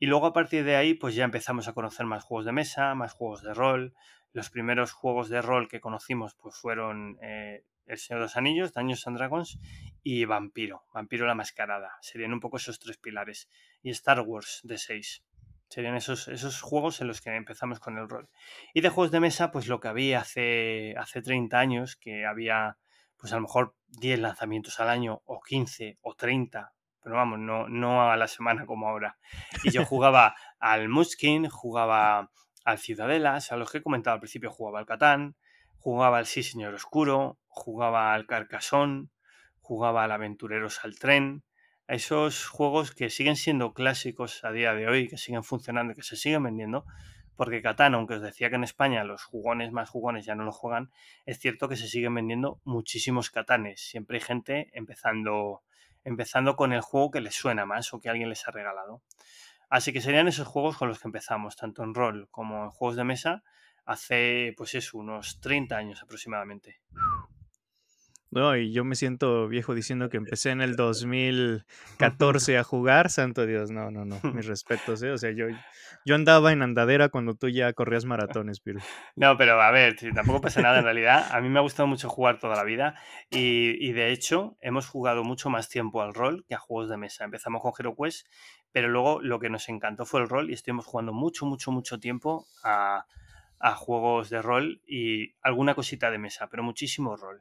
Y luego a partir de ahí pues ya empezamos a conocer más juegos de mesa, más juegos de rol. Los primeros juegos de rol que conocimos pues fueron eh, el Señor de los Anillos, Daños and Dragons y Vampiro, Vampiro la Mascarada. Serían un poco esos tres pilares. Y Star Wars de 6. Serían esos, esos juegos en los que empezamos con el rol. Y de juegos de mesa, pues lo que había hace, hace 30 años, que había pues a lo mejor 10 lanzamientos al año, o 15, o 30, pero vamos, no, no a la semana como ahora. Y yo jugaba al Muskin, jugaba al Ciudadelas, a los que he comentado al principio, jugaba al Catán, jugaba al Sí Señor Oscuro, jugaba al Carcasón, jugaba al Aventureros al Tren, a esos juegos que siguen siendo clásicos a día de hoy, que siguen funcionando, que se siguen vendiendo, porque Catán, aunque os decía que en España los jugones más jugones ya no lo juegan, es cierto que se siguen vendiendo muchísimos Catanes. Siempre hay gente empezando, empezando con el juego que les suena más o que alguien les ha regalado. Así que serían esos juegos con los que empezamos, tanto en rol como en juegos de mesa, hace pues eso, unos 30 años aproximadamente. No, y yo me siento viejo diciendo que empecé en el 2014 a jugar, santo Dios, no, no, no, mis respetos, ¿eh? o sea, yo, yo andaba en andadera cuando tú ya corrías maratones, pero... No, pero a ver, tampoco pasa nada en realidad, a mí me ha gustado mucho jugar toda la vida y, de hecho hemos jugado mucho más tiempo al rol que a juegos de mesa, empezamos con HeroQuest, pero luego lo que nos encantó fue el rol y estuvimos jugando mucho, mucho, mucho tiempo a, a juegos de rol y alguna cosita de mesa, pero muchísimo rol.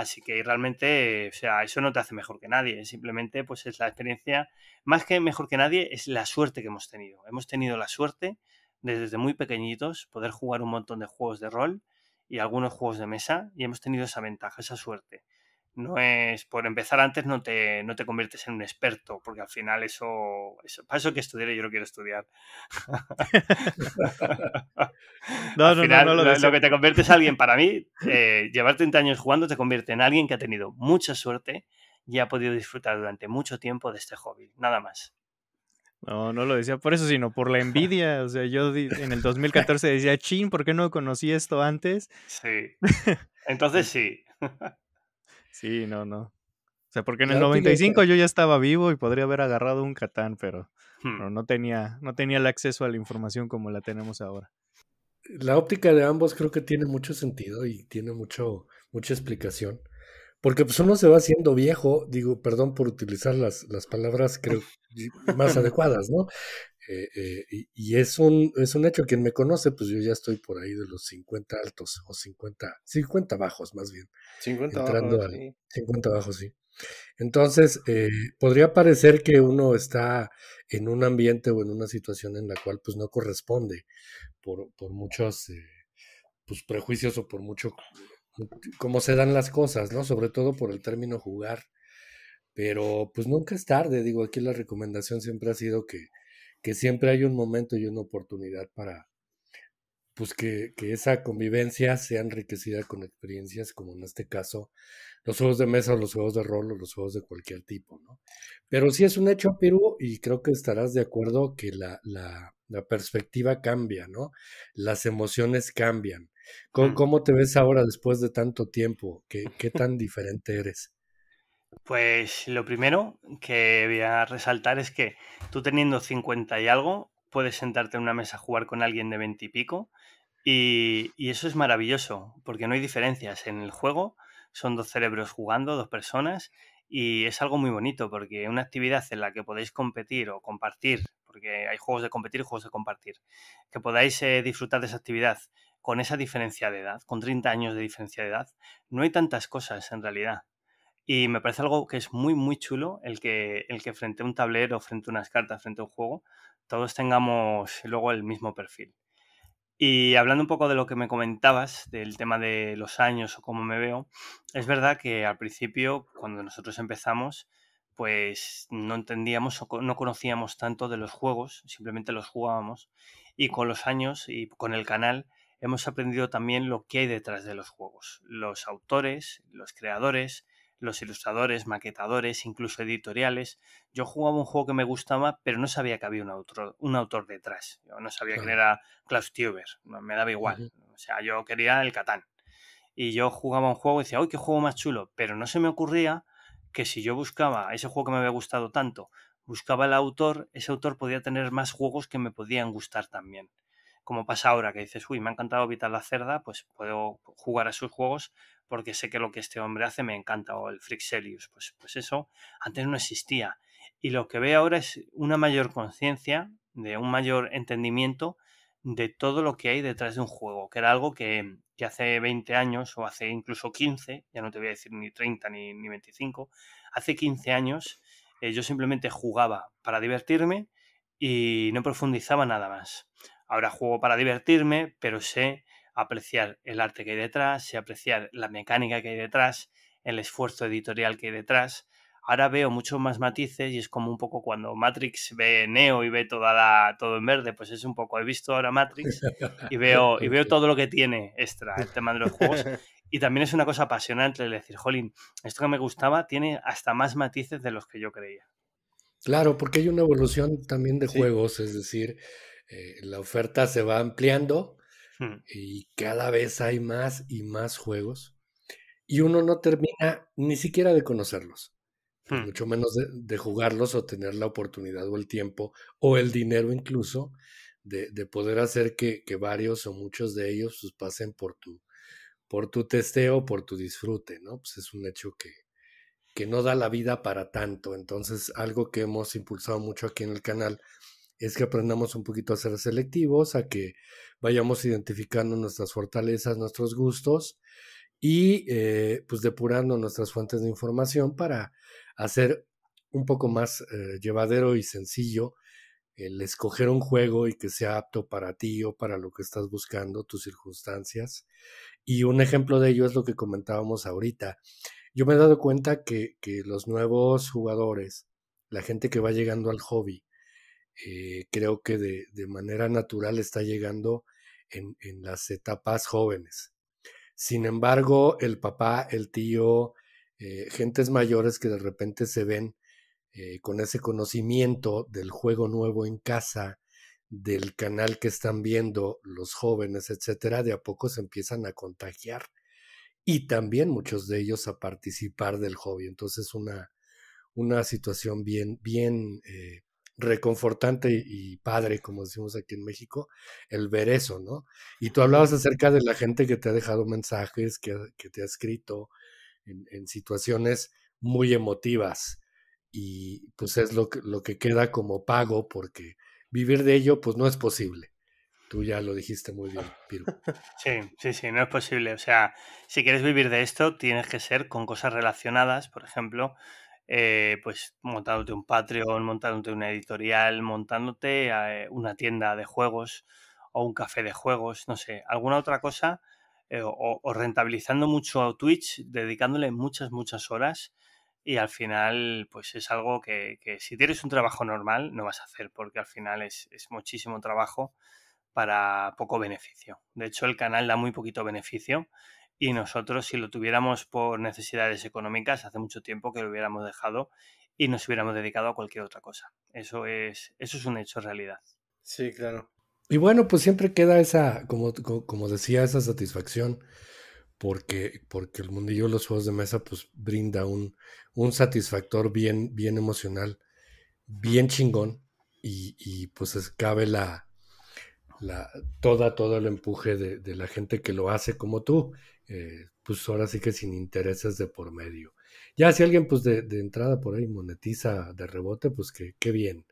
Así que realmente, o sea, eso no te hace mejor que nadie, simplemente pues es la experiencia, más que mejor que nadie, es la suerte que hemos tenido. Hemos tenido la suerte desde muy pequeñitos poder jugar un montón de juegos de rol y algunos juegos de mesa y hemos tenido esa ventaja, esa suerte. No es por empezar antes no te, no te conviertes en un experto, porque al final eso, eso para eso que estudiar yo lo quiero estudiar. no, no, lo, lo que te conviertes es alguien, para mí, eh, llevar 30 años jugando te convierte en alguien que ha tenido mucha suerte y ha podido disfrutar durante mucho tiempo de este hobby, nada más. No, no lo decía por eso, sino por la envidia. O sea, yo en el 2014 decía, chin, ¿por qué no conocí esto antes? Sí. Entonces sí. Sí, no, no. O sea, porque en el 95 yo ya estaba vivo y podría haber agarrado un Catán, pero, hmm. no, tenía, no tenía el acceso a la información como la tenemos ahora. La óptica de ambos creo que tiene mucho sentido y tiene mucho, mucha explicación. Porque pues uno se va haciendo viejo, digo, perdón por utilizar las, palabras creo más adecuadas, ¿no? Eh, eh, y, es, un, es un hecho, quien me conoce, pues yo ya estoy por ahí de los 50 altos o 50, 50 bajos más bien. 50 bajos. sí. 50 bajos, sí. Entonces, eh, podría parecer que uno está en un ambiente o en una situación en la cual pues no corresponde por, por muchos pues, prejuicios o por mucho cómo se dan las cosas, ¿no? Sobre todo por el término jugar. Pero pues nunca es tarde, digo, aquí la recomendación siempre ha sido que, que siempre hay un momento y una oportunidad para, pues que, que, esa convivencia sea enriquecida con experiencias como en este caso los juegos de mesa, los juegos de rol o los juegos de cualquier tipo, ¿no? Pero sí es un hecho, Perú, y creo que estarás de acuerdo que la, la, la perspectiva cambia, ¿no? Las emociones cambian. ¿Cómo, ¿Cómo, te ves ahora después de tanto tiempo? qué tan diferente eres? Pues lo primero que voy a resaltar es que tú teniendo 50 y algo, puedes sentarte en una mesa a jugar con alguien de 20 y pico. Y, eso es maravilloso, porque no hay diferencias en el juego. Son dos cerebros jugando, dos personas, y es algo muy bonito porque una actividad en la que podéis competir o compartir, porque hay juegos de competir y juegos de compartir, que podáis eh, disfrutar de esa actividad con esa diferencia de edad, con 30 años de diferencia de edad, no hay tantas cosas en realidad. Y me parece algo que es muy, muy chulo el que, el que frente a un tablero, frente a unas cartas, frente a un juego, todos tengamos luego el mismo perfil. Y hablando un poco de lo que me comentabas, del tema de los años o cómo me veo, es verdad que al principio, cuando nosotros empezamos, pues no entendíamos o no conocíamos tanto de los juegos, simplemente los jugábamos. Y con los años y con el canal hemos aprendido también lo que hay detrás de los juegos, los autores, los creadores, los ilustradores, maquetadores, incluso editoriales. Yo jugaba un juego que me gustaba, pero no sabía que había un autor, un autor detrás. Yo no sabía que quién era Klaus Teuber, me daba igual. O sea, yo quería el Catán. Y yo jugaba un juego y decía, ¡ay, qué juego más chulo! Pero no se me ocurría que si yo buscaba ese juego que me había gustado tanto, buscaba el autor, ese autor podía tener más juegos que me podían gustar también como pasa ahora, que dices, uy, me ha encantado Vital la Cerda, pues puedo jugar a sus juegos porque sé que lo que este hombre hace me encanta, o el Frixelius, pues, pues eso antes no existía. Y lo que veo ahora es una mayor conciencia, de un mayor entendimiento de todo lo que hay detrás de un juego, que era algo que, hace 20 años o hace incluso 15, ya no te voy a decir ni 30 ni, ni 25, hace 15 años eh, yo simplemente jugaba para divertirme y no profundizaba nada más. Ahora juego para divertirme, pero sé apreciar el arte que hay detrás, sé apreciar la mecánica que hay detrás, el esfuerzo editorial que hay detrás. Ahora veo muchos más matices y es como un poco cuando Matrix ve Neo y ve toda todo en verde, pues es un poco, he visto ahora Matrix y veo, y veo todo lo que tiene extra el tema de los juegos. Y también es una cosa apasionante decir, jolín, esto que me gustaba tiene hasta más matices de los que yo creía. Claro, porque hay una evolución también de juegos, es decir, eh, la oferta se va ampliando hmm. y cada vez hay más y más juegos y uno no termina ni siquiera de conocerlos, pues hmm. mucho menos de, jugarlos o tener la oportunidad o el tiempo o el dinero incluso de, poder hacer que, varios o muchos de ellos pues, pasen por tu, por tu testeo, por tu disfrute, ¿no? Pues es un hecho que, que no da la vida para tanto. Entonces, algo que hemos impulsado mucho aquí en el canal es que aprendamos un poquito a ser selectivos, a que vayamos identificando nuestras fortalezas, nuestros gustos y eh, pues depurando nuestras fuentes de información para hacer un poco más eh, llevadero y sencillo el escoger un juego y que sea apto para ti o para lo que estás buscando, tus circunstancias. Y un ejemplo de ello es lo que comentábamos ahorita. Yo me he dado cuenta que, que los nuevos jugadores, la gente que va llegando al hobby, eh, creo que de, manera natural está llegando en, las etapas jóvenes. Sin embargo, el papá, el tío, eh, gentes mayores que de repente se ven eh, con ese conocimiento del juego nuevo en casa, del canal que están viendo los jóvenes, etcétera, de a poco se empiezan a contagiar y también muchos de ellos a participar del hobby. Entonces, una, una situación bien, bien reconfortante y padre, como decimos aquí en México, el ver eso, ¿no? Y tú hablabas acerca de la gente que te ha dejado mensajes, que, te ha escrito en, situaciones muy emotivas. Y pues es lo que, lo que queda como pago, porque vivir de ello, pues no es posible. Tú ya lo dijiste muy bien, Sí, sí, sí, no es posible. O sea, si quieres vivir de esto, tienes que ser con cosas relacionadas, por ejemplo, eh, pues montándote un Patreon, montándote una editorial, montándote eh, una tienda de juegos o un café de juegos, no sé, alguna otra cosa, eh, o, rentabilizando mucho a Twitch, dedicándole muchas, muchas horas. Y al final, pues es algo que, si tienes un trabajo normal, no vas a hacer, porque al final es, es muchísimo trabajo para poco beneficio. De hecho, el canal da muy poquito beneficio y nosotros si lo tuviéramos por necesidades económicas, hace mucho tiempo que lo hubiéramos dejado y nos hubiéramos dedicado a cualquier otra cosa. Eso es, eso es un hecho realidad. Sí, claro. Y bueno, pues siempre queda esa, como, como decía, esa satisfacción, porque, porque el mundillo de los juegos de mesa pues brinda un, satisfactor bien, bien emocional, bien chingón, y, pues cabe la, la, toda, todo el empuje de, la gente que lo hace como tú, eh, pues ahora sí que sin intereses de por medio. Ya si alguien pues de, entrada por ahí monetiza de rebote, pues que, qué bien.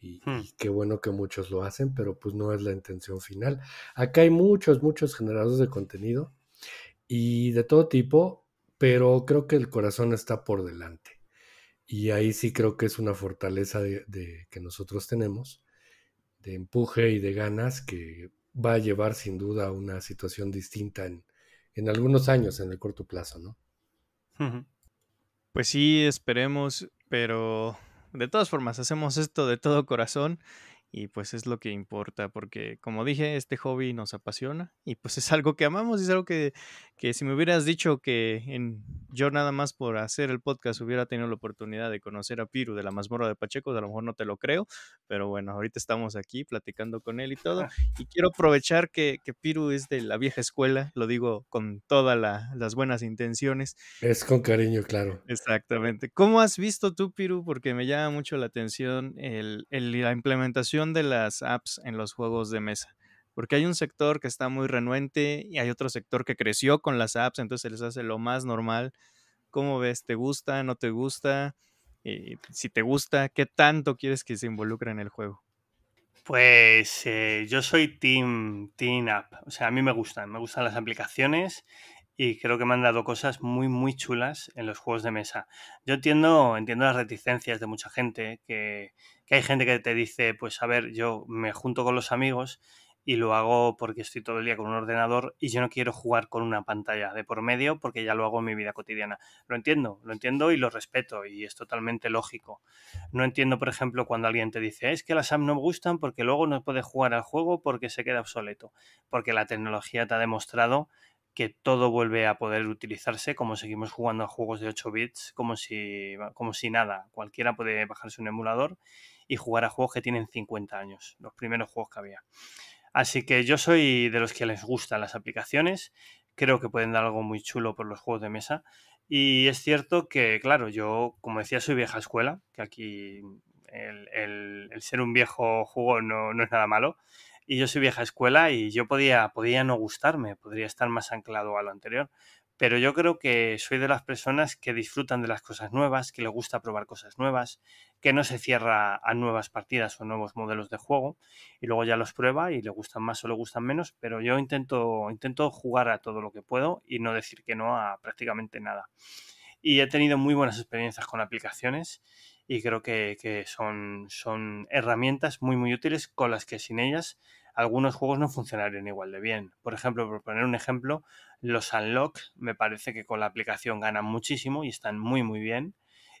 Hmm. Y, qué bueno que muchos lo hacen, pero pues no es la intención final. Acá hay muchos, muchos generadores de contenido y de todo tipo, pero creo que el corazón está por delante. Y ahí sí creo que es una fortaleza de, que nosotros tenemos, de empuje y de ganas que va a llevar sin duda a una situación distinta en, en algunos años, en el corto plazo, ¿no? Pues sí, esperemos, pero de todas formas, hacemos esto de todo corazón y pues es lo que importa, porque como dije, este hobby nos apasiona y pues es algo que amamos, es algo que, que si me hubieras dicho que en, yo nada más por hacer el podcast hubiera tenido la oportunidad de conocer a Piru de la mazmorra de Pacheco, a lo mejor no te lo creo, pero bueno, ahorita estamos aquí platicando con él y todo. Y quiero aprovechar que, que Piru es de la vieja escuela, lo digo con todas las buenas intenciones. Es con cariño, claro. Exactamente. ¿Cómo has visto tú, Piru? Porque me llama mucho la atención el, la implementación de las apps en los juegos de mesa. Porque hay un sector que está muy renuente y hay otro sector que creció con las apps, entonces se les hace lo más normal. ¿Cómo ves? ¿Te gusta? ¿No te gusta? si te gusta, ¿qué tanto quieres que se involucre en el juego? Pues eh, yo soy Team, team App. O sea, a mí me gustan, me gustan las aplicaciones y creo que me han dado cosas muy, muy chulas en los juegos de mesa. Yo entiendo, entiendo las reticencias de mucha gente, que, que hay gente que te dice, pues a ver, yo me junto con los amigos y lo hago porque estoy todo el día con un ordenador y yo no quiero jugar con una pantalla de por medio porque ya lo hago en mi vida cotidiana. Lo entiendo, lo entiendo y lo respeto y es totalmente lógico. No entiendo, por ejemplo, cuando alguien te dice es que las apps no me gustan porque luego no puedes jugar al juego porque se queda obsoleto, porque la tecnología te ha demostrado que todo vuelve a poder utilizarse como seguimos jugando a juegos de 8 bits como si, como si nada. Cualquiera puede bajarse un emulador y jugar a juegos que tienen 50 años, los primeros juegos que había. Así que yo soy de los que les gustan las aplicaciones, creo que pueden dar algo muy chulo por los juegos de mesa y es cierto que, claro, yo como decía soy vieja escuela, que aquí el, ser un viejo juego no, no es nada malo, y yo soy vieja escuela y yo podía, podía no gustarme, podría estar más anclado a lo anterior, pero yo creo que soy de las personas que disfrutan de las cosas nuevas, que le gusta probar cosas nuevas, que no se cierra a nuevas partidas o nuevos modelos de juego y luego ya los prueba y le gustan más o le gustan menos, pero yo intento, intento jugar a todo lo que puedo y no decir que no a prácticamente nada. Y he tenido muy buenas experiencias con aplicaciones y creo que, son, son herramientas muy muy útiles con las que sin ellas algunos juegos no funcionarían igual de bien. Por ejemplo, por poner un ejemplo, los Unlock me parece que con la aplicación ganan muchísimo y están muy muy bien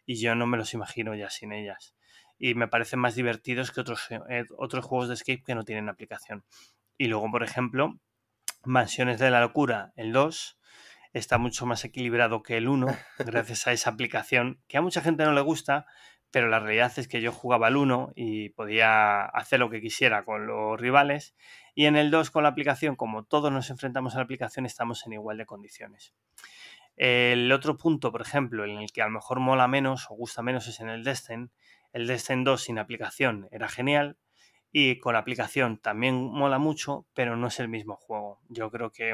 y yo no me los imagino ya sin ellas. Y me parecen más divertidos que otros, eh, otros juegos de escape que no tienen aplicación. Y luego, por ejemplo, Mansiones de la Locura, el 2, está mucho más equilibrado que el 1 gracias a esa aplicación que a mucha gente no le gusta, pero la realidad es que yo jugaba al 1 y podía hacer lo que quisiera con los rivales. Y en el 2 con la aplicación, como todos nos enfrentamos a la aplicación, estamos en igual de condiciones. El otro punto, por ejemplo, en el que a lo mejor mola menos o gusta menos es en el Destin. El Destin 2 sin aplicación era genial y con la aplicación también mola mucho, pero no es el mismo juego. Yo creo que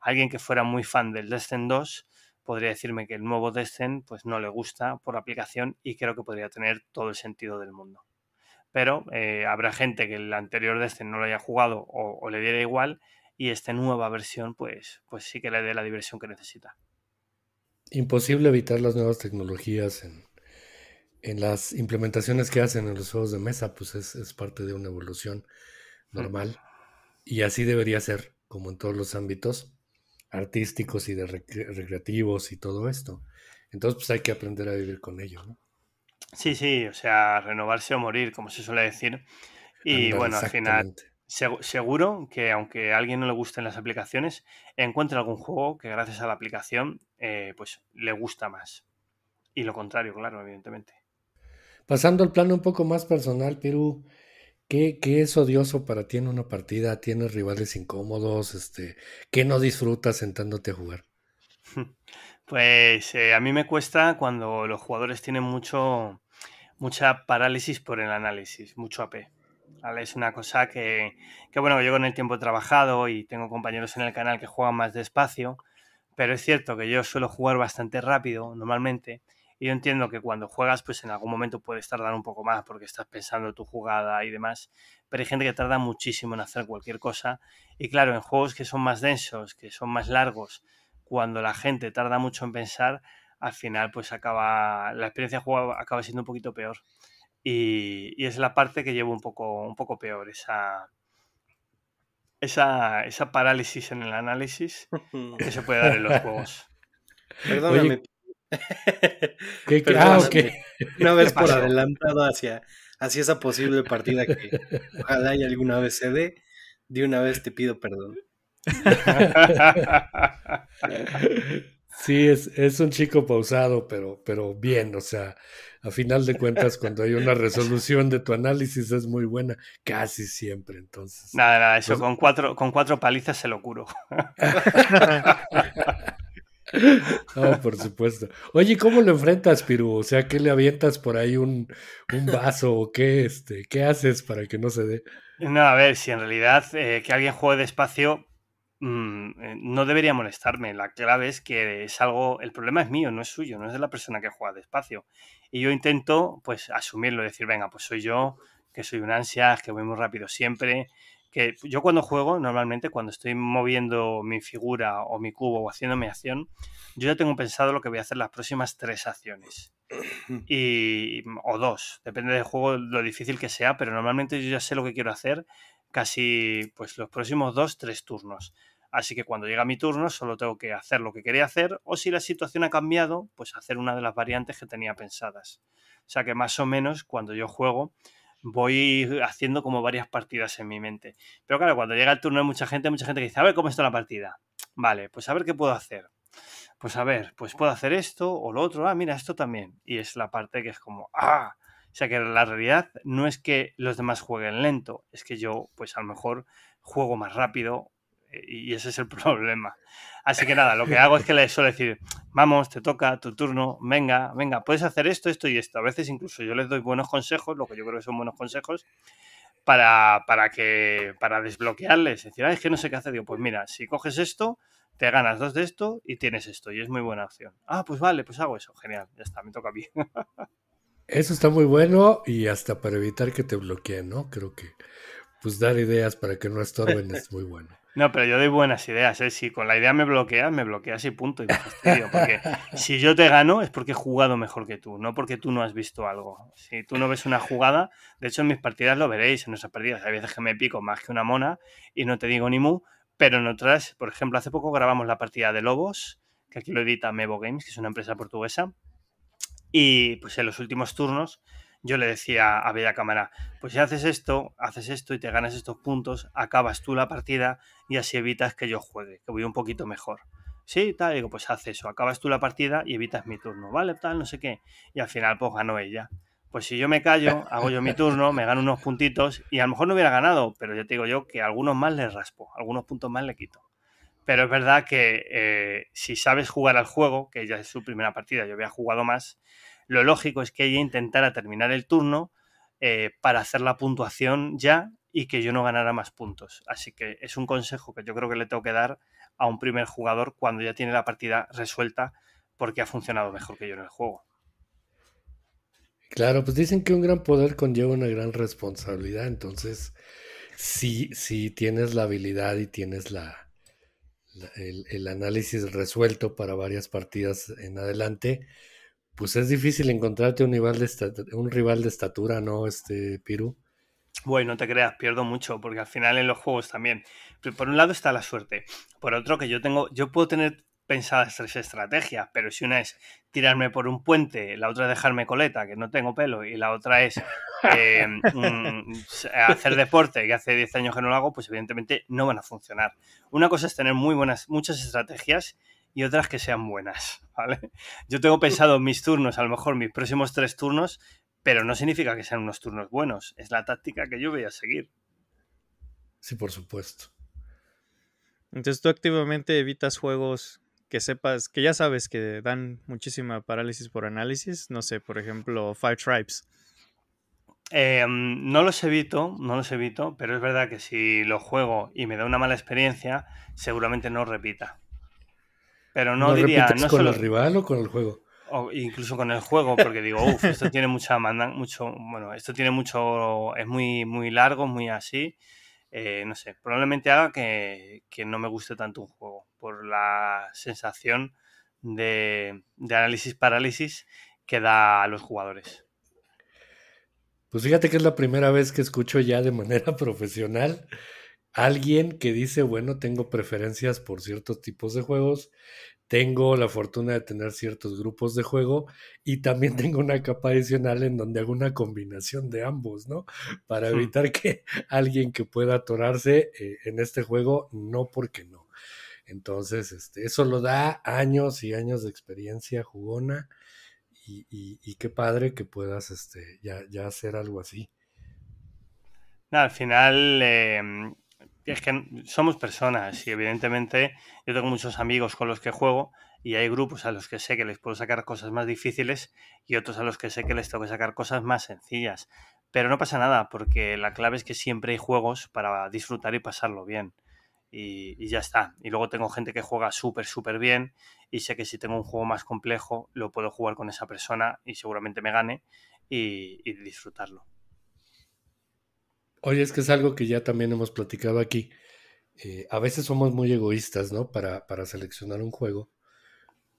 alguien que fuera muy fan del Destin 2 podría decirme que el nuevo Descent pues no le gusta por aplicación y creo que podría tener todo el sentido del mundo. Pero eh, habrá gente que el anterior Descent no lo haya jugado o, le diera igual y esta nueva versión pues, pues sí que le dé la diversión que necesita. Imposible evitar las nuevas tecnologías en, las implementaciones que hacen en los juegos de mesa, pues es, parte de una evolución mm. normal y así debería ser, como en todos los ámbitos artísticos y de recreativos y todo esto. Entonces, pues hay que aprender a vivir con ello, Sí, sí, o sea, renovarse o morir, como se suele decir. Y bueno, al final, seguro que aunque a alguien no le gusten las aplicaciones, encuentra algún juego que gracias a la aplicación, eh, pues le gusta más. Y lo contrario, claro, evidentemente. Pasando al plano un poco más personal, Perú, ¿Qué, es odioso para ti en una partida? ¿Tienes rivales incómodos? Este, ¿Qué no disfrutas sentándote a jugar? Pues eh, a mí me cuesta cuando los jugadores tienen mucho, mucha parálisis por el análisis, mucho AP. Es una cosa que, que, bueno, yo con el tiempo he trabajado y tengo compañeros en el canal que juegan más despacio, pero es cierto que yo suelo jugar bastante rápido normalmente y yo entiendo que cuando juegas, pues en algún momento puedes tardar un poco más porque estás pensando tu jugada y demás. Pero hay gente que tarda muchísimo en hacer cualquier cosa. Y claro, en juegos que son más densos, que son más largos, cuando la gente tarda mucho en pensar, al final pues acaba, la experiencia juego acaba siendo un poquito peor. Y, es la parte que llevo un poco, un poco peor, esa, esa, parálisis en el análisis que se puede dar en los juegos. Perdóname, Ah, una vez por adelantado hacia, esa posible partida que ojalá y alguna vez se dé, de una vez te pido perdón. Sí, es, es, un chico pausado, pero, pero bien, o sea, a final de cuentas, cuando hay una resolución de tu análisis es muy buena, casi siempre, entonces. Nada, nada, eso pues con, cuatro, con cuatro palizas se lo curo. No, por supuesto. Oye, ¿cómo lo enfrentas, Piru? O sea, ¿qué le avientas por ahí un, vaso o qué, este, qué haces para que no se dé? No, a ver, si en realidad eh, que alguien juegue despacio mm, eh, no debería molestarme. La clave es que es algo, el problema es mío, no es suyo, no es de la persona que juega despacio. Y yo intento, pues, asumirlo, decir, venga, pues soy yo, que soy un ansia, que voy muy rápido siempre, que yo cuando juego, normalmente cuando estoy moviendo mi figura o mi cubo o haciendo mi acción, yo ya tengo pensado lo que voy a hacer las próximas tres acciones. Y, mm, o dos, depende del juego lo difícil que sea, pero normalmente yo ya sé lo que quiero hacer casi pues los próximos dos, tres turnos. Así que cuando llega mi turno solo tengo que hacer lo que quería hacer o si la situación ha cambiado, pues hacer una de las variantes que tenía pensadas. O sea que más o menos cuando yo juego, voy haciendo como varias partidas en mi mente. Pero claro, cuando llega el turno hay mucha gente, mucha gente que dice, a ver cómo está la partida. Vale, pues a ver qué puedo hacer. Pues a ver, pues puedo hacer esto o lo otro. Ah, mira, esto también. Y es la parte que es como, ah. O sea que la realidad no es que los demás jueguen lento, es que yo, pues a lo mejor juego más rápido y ese es el problema. Así que nada, lo que hago es que les suelo decir, vamos, te toca tu turno, venga, venga, puedes hacer esto, esto y esto. A veces incluso yo les doy buenos consejos, lo que yo creo que son buenos consejos, para, para que, para desbloquearles. Decir, es que no sé qué hacer. Digo, pues mira, si coges esto, te ganas dos de esto y tienes esto. Y es muy buena opción. Ah, pues vale, pues hago eso. Genial, ya está, me toca a mí. Eso está muy bueno y hasta para evitar que te bloqueen, ¿no? Creo que pues dar ideas para que no estorben es muy bueno. No, pero yo doy buenas ideas, ¿eh? Si con la idea me bloqueas, me bloqueas y punto. Y porque si yo te gano es porque he jugado mejor que tú, no porque tú no has visto algo. Si tú no ves una jugada, de hecho en mis partidas lo veréis, en nuestras partidas hay veces que me pico más que una mona y no te digo ni mu, pero en otras, por ejemplo, hace poco grabamos la partida de Lobos, que aquí lo edita Mevo Games, que es una empresa portuguesa, y pues en los últimos turnos yo le decía a Bella Cámara, pues si haces esto, haces esto y te ganas estos puntos, acabas tú la partida y así evitas que yo juegue, que voy un poquito mejor. Sí, tal, digo, pues haz eso, acabas tú la partida y evitas mi turno, ¿vale? Tal, no sé qué. Y al final, pues ganó ella. Pues si yo me callo, hago yo mi turno, me gano unos puntitos y a lo mejor no hubiera ganado, pero yo te digo yo que algunos más le raspo, algunos puntos más le quito. Pero es verdad que eh, si sabes jugar al juego, que ya es su primera partida, yo había jugado más, lo lógico es que ella intentara terminar el turno eh, para hacer la puntuación ya y que yo no ganara más puntos. Así que es un consejo que yo creo que le tengo que dar a un primer jugador cuando ya tiene la partida resuelta porque ha funcionado mejor que yo en el juego. Claro, pues dicen que un gran poder conlleva una gran responsabilidad, entonces si tienes la habilidad y tienes el, análisis resuelto para varias partidas en adelante, pues es difícil encontrarte un rival de, estatura, ¿no, este Piru? Bueno, no te creas, pierdo mucho, porque al final en los juegos también. Por un lado está la suerte, por otro que yo tengo, yo puedo tener pensadas tres estrategias, pero si una es tirarme por un puente, la otra es dejarme coleta, que no tengo pelo, y la otra es eh, mm, hacer deporte, que hace 10 años que no lo hago, pues evidentemente no van a funcionar. Una cosa es tener muy buenas, muchas estrategias y otras que sean buenas, ¿vale? Yo tengo pensado mis turnos, a lo mejor mis próximos tres turnos, pero no significa que sean unos turnos buenos. Es la táctica que yo voy a seguir. Sí, por supuesto. Entonces tú activamente evitas juegos que sepas, que ya sabes que dan muchísima parálisis por análisis. No sé, por ejemplo, Five Tribes. Em, no los evito, no los evito, pero es verdad que si lo juego y me da una mala experiencia, seguramente no repita. Pero no, diría. No ¿Con el rival o con el juego? O incluso con el juego, porque digo, uff, esto tiene mucha mucho, bueno, esto tiene mucho, es muy, muy largo, muy así. Eh, no sé, probablemente haga que, no me guste tanto un juego, por la sensación de, de análisis-parálisis que da a los jugadores. Pues fíjate que es la primera vez que escucho ya de manera profesional alguien que dice, bueno, tengo preferencias por ciertos tipos de juegos, tengo la fortuna de tener ciertos grupos de juego y también tengo una capa adicional en donde hago una combinación de ambos, ¿no? Para evitar que alguien que pueda atorarse eh, en este juego, no porque no. Entonces, este, eso lo da años y años de experiencia jugona y, qué padre que puedas este, ya, ya hacer algo así. al final, em, es que somos personas y evidentemente yo tengo muchos amigos con los que juego y hay grupos a los que sé que les puedo sacar cosas más difíciles y otros a los que sé que les tengo que sacar cosas más sencillas. Pero no pasa nada, porque la clave es que siempre hay juegos para disfrutar y pasarlo bien. Y, ya está. Y luego tengo gente que juega súper, súper bien y sé que si tengo un juego más complejo, lo puedo jugar con esa persona y seguramente me gane y disfrutarlo. Oye, es que es algo que ya también hemos platicado aquí. Eh, a veces somos muy egoístas, ¿no? Para, para seleccionar un juego,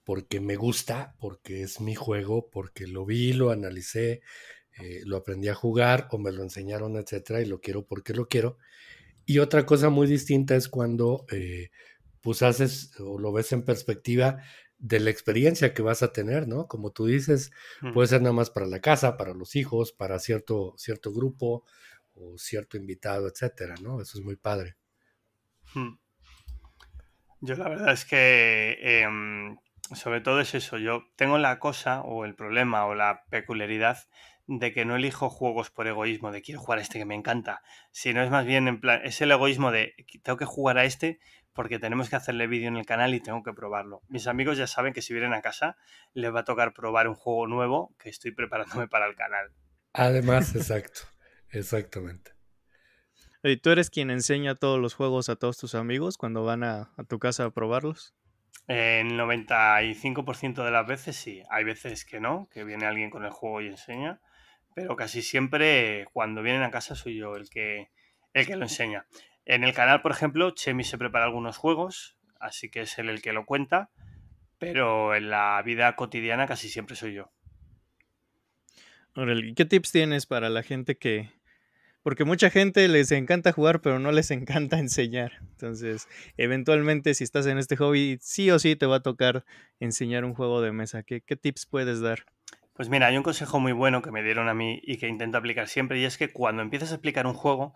porque me gusta, porque es mi juego, porque lo vi, lo analicé, eh, lo aprendí a jugar o me lo enseñaron, etcétera, y lo quiero porque lo quiero. Y otra cosa muy distinta es cuando eh, pues haces o lo ves en perspectiva de la experiencia que vas a tener, ¿no? Como tú dices, mm. puede ser nada más para la casa, para los hijos, para cierto, cierto grupo, o cierto invitado, etcétera, ¿no? Eso es muy padre. Hmm. Yo la verdad es que em, sobre todo es eso, yo tengo la cosa o el problema o la peculiaridad de que no elijo juegos por egoísmo, de quiero jugar a este que me encanta, sino es más bien en plan, es el egoísmo de tengo que jugar a este porque tenemos que hacerle vídeo en el canal y tengo que probarlo. Mis amigos ya saben que si vienen a casa les va a tocar probar un juego nuevo que estoy preparándome para el canal. Además, exacto. Exactamente. ¿Y tú eres quien enseña todos los juegos a todos tus amigos cuando van a, tu casa a probarlos? En 95% de las veces sí. Hay veces que no, que viene alguien con el juego y enseña, pero casi siempre cuando vienen a casa soy yo el que, el que lo enseña. En el canal, por ejemplo, Chemi se prepara algunos juegos, así que es él el que lo cuenta, pero en la vida cotidiana casi siempre soy yo. ¿qué tips tienes para la gente que, porque mucha gente les encanta jugar, pero no les encanta enseñar. Entonces, eventualmente, si estás en este hobby, sí o sí te va a tocar enseñar un juego de mesa. ¿Qué, tips puedes dar? Pues mira, hay un consejo muy bueno que me dieron a mí y que intento aplicar siempre, y es que cuando empiezas a explicar un juego,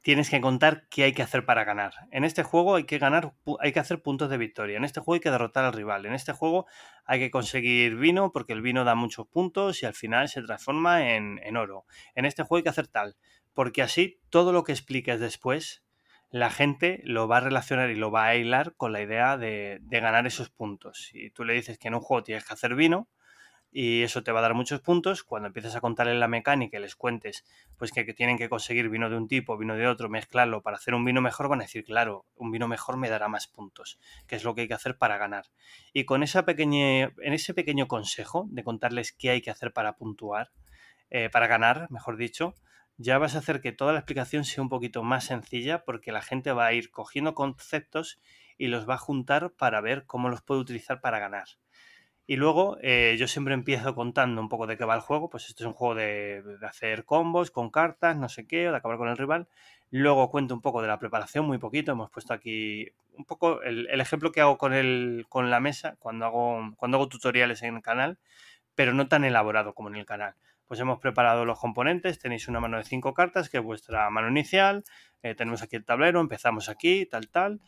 tienes que contar qué hay que hacer para ganar. En este juego hay que ganar, hay que hacer puntos de victoria. En este juego hay que derrotar al rival. En este juego hay que conseguir vino porque el vino da muchos puntos y al final se transforma en, en oro. En este juego hay que hacer tal porque así todo lo que expliques después, la gente lo va a relacionar y lo va a hilar con la idea de, ganar esos puntos. Y tú le dices que en un juego tienes que hacer vino, y eso te va a dar muchos puntos. Cuando empiezas a contarle la mecánica y les cuentes pues que, tienen que conseguir vino de un tipo, vino de otro, mezclarlo para hacer un vino mejor, van a decir, claro, un vino mejor me dará más puntos, que es lo que hay que hacer para ganar. Y con esa pequeña, en ese pequeño consejo de contarles qué hay que hacer para puntuar, eh, para ganar, mejor dicho, ya vas a hacer que toda la explicación sea un poquito más sencilla porque la gente va a ir cogiendo conceptos y los va a juntar para ver cómo los puede utilizar para ganar. Y luego eh, yo siempre empiezo contando un poco de qué va el juego, pues esto es un juego de, hacer combos con cartas, no sé qué, o de acabar con el rival. Luego cuento un poco de la preparación, muy poquito, hemos puesto aquí un poco el, ejemplo que hago con, con la mesa cuando hago, cuando hago tutoriales en el canal, pero no tan elaborado como en el canal pues hemos preparado los componentes, tenéis una mano de cinco cartas, que es vuestra mano inicial, eh, tenemos aquí el tablero, empezamos aquí, tal, tal,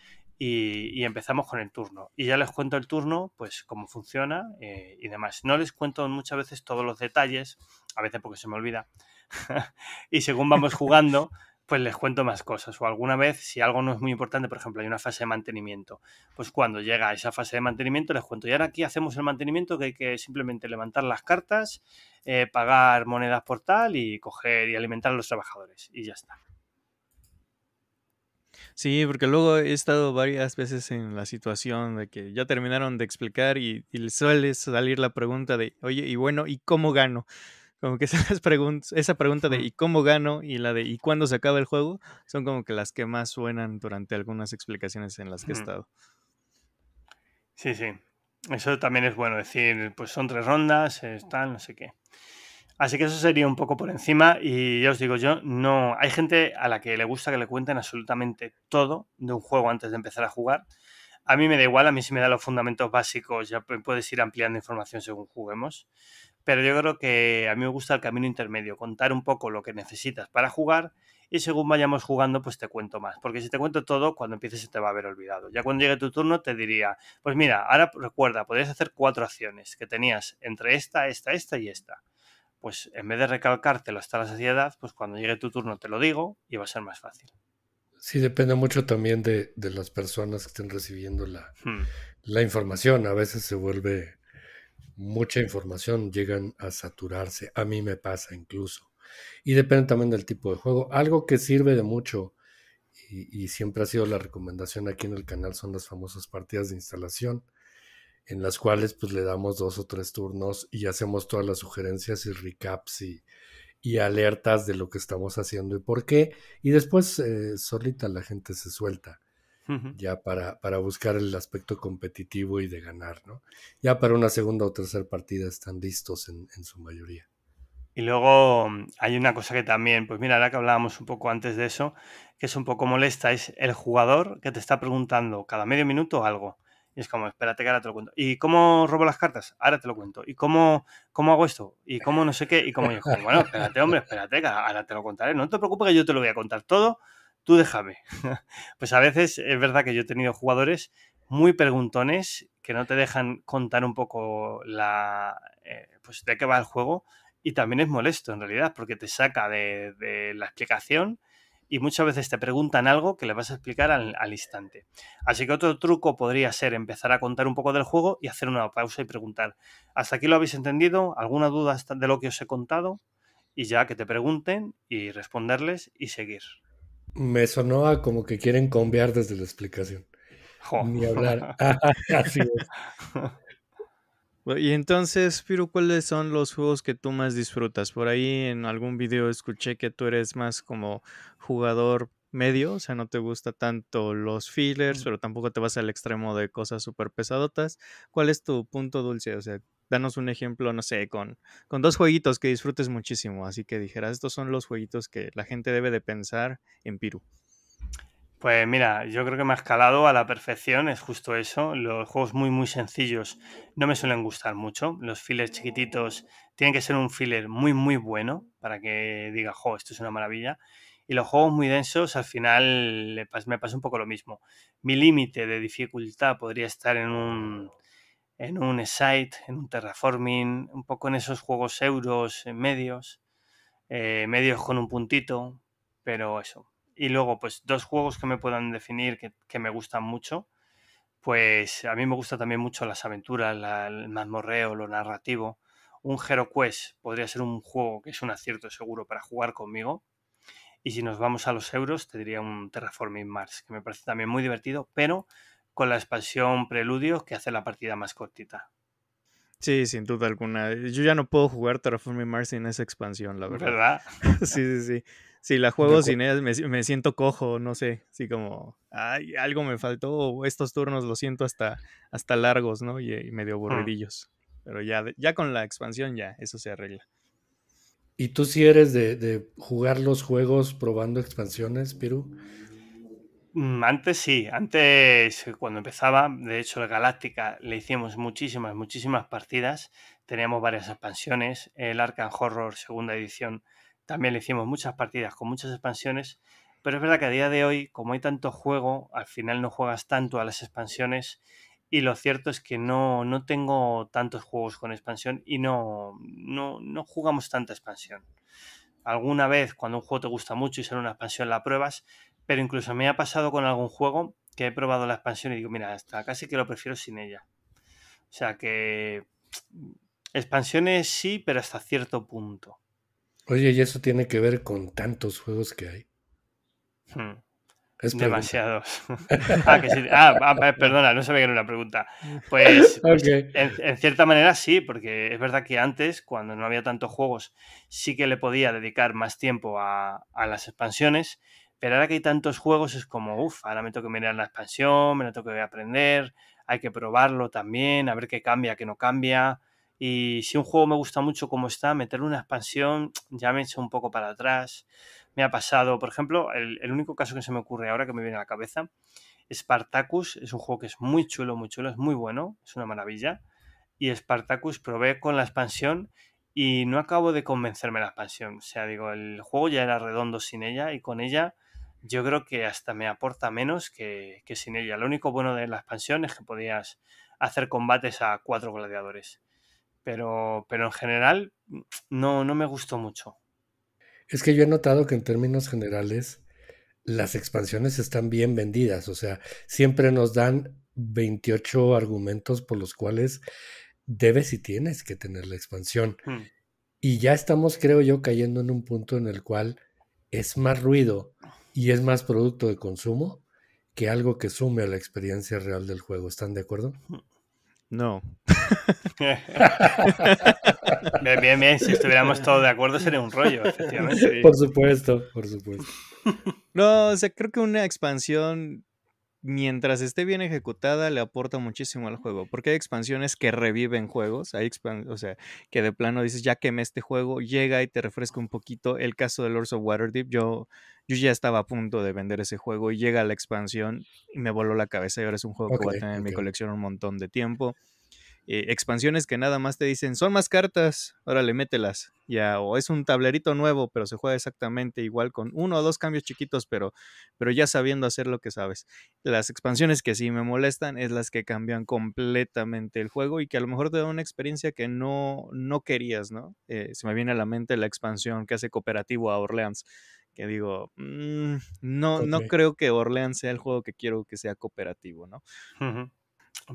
y, empezamos con el turno. Y ya les cuento el turno, pues cómo funciona eh, y demás. No les cuento muchas veces todos los detalles, a veces porque se me olvida, y según vamos jugando, pues les cuento más cosas. O alguna vez, si algo no es muy importante, por ejemplo, hay una fase de mantenimiento, pues cuando llega a esa fase de mantenimiento les cuento, y ahora aquí hacemos el mantenimiento que hay que simplemente levantar las cartas, eh, pagar monedas por tal y coger y alimentar a los trabajadores. Y ya está. Sí, porque luego he estado varias veces en la situación de que ya terminaron de explicar y, y suele salir la pregunta de, oye, y bueno, ¿y cómo gano? como que esas preguntas, esa pregunta de ¿y cómo gano? y la de ¿y cuándo se acaba el juego? son como que las que más suenan durante algunas explicaciones en las que he estado. Sí, sí. Eso también es bueno, decir, pues son tres rondas, están, no sé qué. Así que eso sería un poco por encima y ya os digo yo, no, hay gente a la que le gusta que le cuenten absolutamente todo de un juego antes de empezar a jugar. A mí me da igual, a mí si me da los fundamentos básicos, ya puedes ir ampliando información según juguemos. Pero yo creo que a mí me gusta el camino intermedio, contar un poco lo que necesitas para jugar y según vayamos jugando, pues te cuento más. Porque si te cuento todo, cuando empieces se te va a haber olvidado. Ya cuando llegue tu turno te diría, pues mira, ahora recuerda, podrías hacer cuatro acciones que tenías entre esta, esta, esta y esta. Pues en vez de recalcártelo hasta la saciedad, pues cuando llegue tu turno te lo digo y va a ser más fácil. Sí, depende mucho también de, las personas que estén recibiendo la hmm. información. A veces se vuelve mucha información, llegan a saturarse. A mí me pasa incluso. Y depende también del tipo de juego. Algo que sirve de mucho y, siempre ha sido la recomendación aquí en el canal son las famosas partidas de instalación en las cuales pues le damos dos o tres turnos y hacemos todas las sugerencias y recaps y, alertas de lo que estamos haciendo y por qué. Y después eh, solita la gente se suelta ya para, para, buscar el aspecto competitivo y de ganar, ¿no? Ya para una segunda o tercera partida están listos en, su mayoría. Y luego mm, hay una cosa que también, pues mira, ahora que hablábamos un poco antes de eso, que es un poco molesta, es el jugador que te está preguntando cada medio minuto algo. Y es como, espérate que ahora te lo cuento. ¿Y cómo robo las cartas? Ahora te lo cuento. ¿Y cómo, cómo hago esto? ¿Y cómo no sé qué? Y como bueno, espérate, hombre, espérate, que ahora te lo contaré. No te preocupes que yo te lo voy a contar todo tú déjame. pues a veces es verdad que yo he tenido jugadores muy preguntones que no te dejan contar un poco la, eh, pues de qué va el juego y también es molesto en realidad porque te saca de, la explicación y muchas veces te preguntan algo que le vas a explicar al, al, instante. Así que otro truco podría ser empezar a contar un poco del juego y hacer una pausa y preguntar, ¿hasta aquí lo habéis entendido? ¿Alguna duda de lo que os he contado? Y ya que te pregunten y responderles y seguir. Me sonó como que quieren cambiar desde la explicación. Ni hablar. Así es. Y entonces, Piru, ¿cuáles son los juegos que tú más disfrutas? Por ahí en algún video escuché que tú eres más como jugador medio, o sea, no te gusta tanto los fillers, pero tampoco te vas al extremo de cosas súper pesadotas. ¿Cuál es tu punto dulce? O sea, danos un ejemplo, no sé, con, con dos jueguitos que disfrutes muchísimo, así que dijeras, estos son los jueguitos que la gente debe de pensar en Piru. Pues mira, yo creo que me ha escalado a la perfección, es justo eso. Los juegos muy, muy sencillos no me suelen gustar mucho. Los fillers chiquititos tienen que ser un filler muy, muy bueno para que diga, jo, esto es una maravilla y los juegos muy densos al final me pasa un poco lo mismo. Mi límite de dificultad podría estar en un en un site, en un terraforming, un poco en esos juegos euros medios, eh, medios con un puntito, pero eso. Y luego, pues dos juegos que me puedan definir que, me gustan mucho, pues a mí me gusta también mucho las aventuras, el mazmorreo, lo narrativo. Un Hero Quest podría ser un juego que es un acierto seguro para jugar conmigo, y si nos vamos a los euros, te diría un Terraforming Mars, que me parece también muy divertido, pero con la expansión Preludio que hace la partida más cortita. Sí, sin duda alguna. Yo ya no puedo jugar Terraforming Mars sin esa expansión, la verdad. sí, sí, sí. Si la juego sin ella me, siento cojo, no sé, así como, ay, algo me faltó, estos turnos lo siento hasta, hasta largos, ¿no? Y, medio hmm. aburridillos. Pero ya, ya con la expansión ya, eso se arregla. ¿Y tú si sí eres de, jugar los juegos probando expansiones, Piru? Mm, antes sí, antes eh, cuando empezaba, de hecho, la Galáctica le hicimos muchísimas, muchísimas partidas. Teníamos varias expansiones. El Arkham Horror, segunda edición, también le hicimos muchas partidas con muchas expansiones. Pero es verdad que a día de hoy, como hay tanto juego, al final no juegas tanto a las expansiones y lo cierto es que no, no tengo tantos juegos con expansión y no, no, no, jugamos tanta expansión. Alguna vez cuando un juego te gusta mucho y sale una expansión la pruebas, pero incluso me ha pasado con algún juego que he probado la expansión y digo, mira, hasta casi que lo prefiero sin ella. O sea que mm, expansiones sí, pero hasta cierto punto. Oye, y eso tiene que ver con tantos juegos que hay. Hmm. Demasiados. ah, ah, ah eh, perdona, no sabía que era una pregunta. Pues, pues en, cierta manera sí, porque es verdad que antes, cuando no había tantos juegos, sí que le podía dedicar más tiempo a, las expansiones, pero ahora que hay tantos juegos es como, uff, ahora me tengo que mirar la expansión, me la tengo que aprender, hay que probarlo también, a ver qué cambia, qué no cambia. Y si un juego me gusta mucho como está, meterle una expansión ya me echo un poco para atrás me ha pasado, por ejemplo, el, único caso que se me ocurre ahora que me viene a la cabeza, Spartacus es un juego que es muy chulo, muy chulo, es muy bueno, es una maravilla. Y Spartacus probé con la expansión y no acabo de convencerme la expansión. O sea, digo, el juego ya era redondo sin ella y con ella yo creo que hasta me aporta menos que, que sin ella. Lo único bueno de la expansión es que podías hacer combates a cuatro gladiadores. Pero, pero en general no, no me gustó mucho. Es que yo he notado que en términos generales las expansiones están bien vendidas, o sea, siempre nos dan 28 argumentos por los cuales debes y tienes que tener la expansión. Hmm. Y ya estamos, creo yo, cayendo en un punto en el cual es más ruido y es más producto de consumo que algo que sume a la experiencia real del juego. ¿Están de acuerdo? Hmm. No. bien, bien, bien. Si estuviéramos todos de acuerdo sería un rollo, efectivamente. Por supuesto, por supuesto. No, o sea, creo que una expansión, mientras esté bien ejecutada, le aporta muchísimo al juego. Porque hay expansiones que reviven juegos. Hay o sea, que de plano dices, ya quemé este juego, llega y te refresca un poquito. El caso de Lords of Waterdeep, yo yo ya estaba a punto de vender ese juego y llega la expansión y me voló la cabeza y ahora es un juego que voy a tener en mi colección un montón de tiempo. Eh, expansiones que nada más te dicen, son más cartas, ahora le mételas. Ya, o es un tablerito nuevo, pero se juega exactamente igual con uno o dos cambios chiquitos, pero, pero ya sabiendo hacer lo que sabes. Las expansiones que sí me molestan es las que cambian completamente el juego y que a lo mejor te dan una experiencia que no, no querías, ¿no? Eh, se me viene a la mente la expansión que hace Cooperativo a Orleans que digo, mm, no, no creo que Orleans sea el juego que quiero que sea cooperativo, ¿no?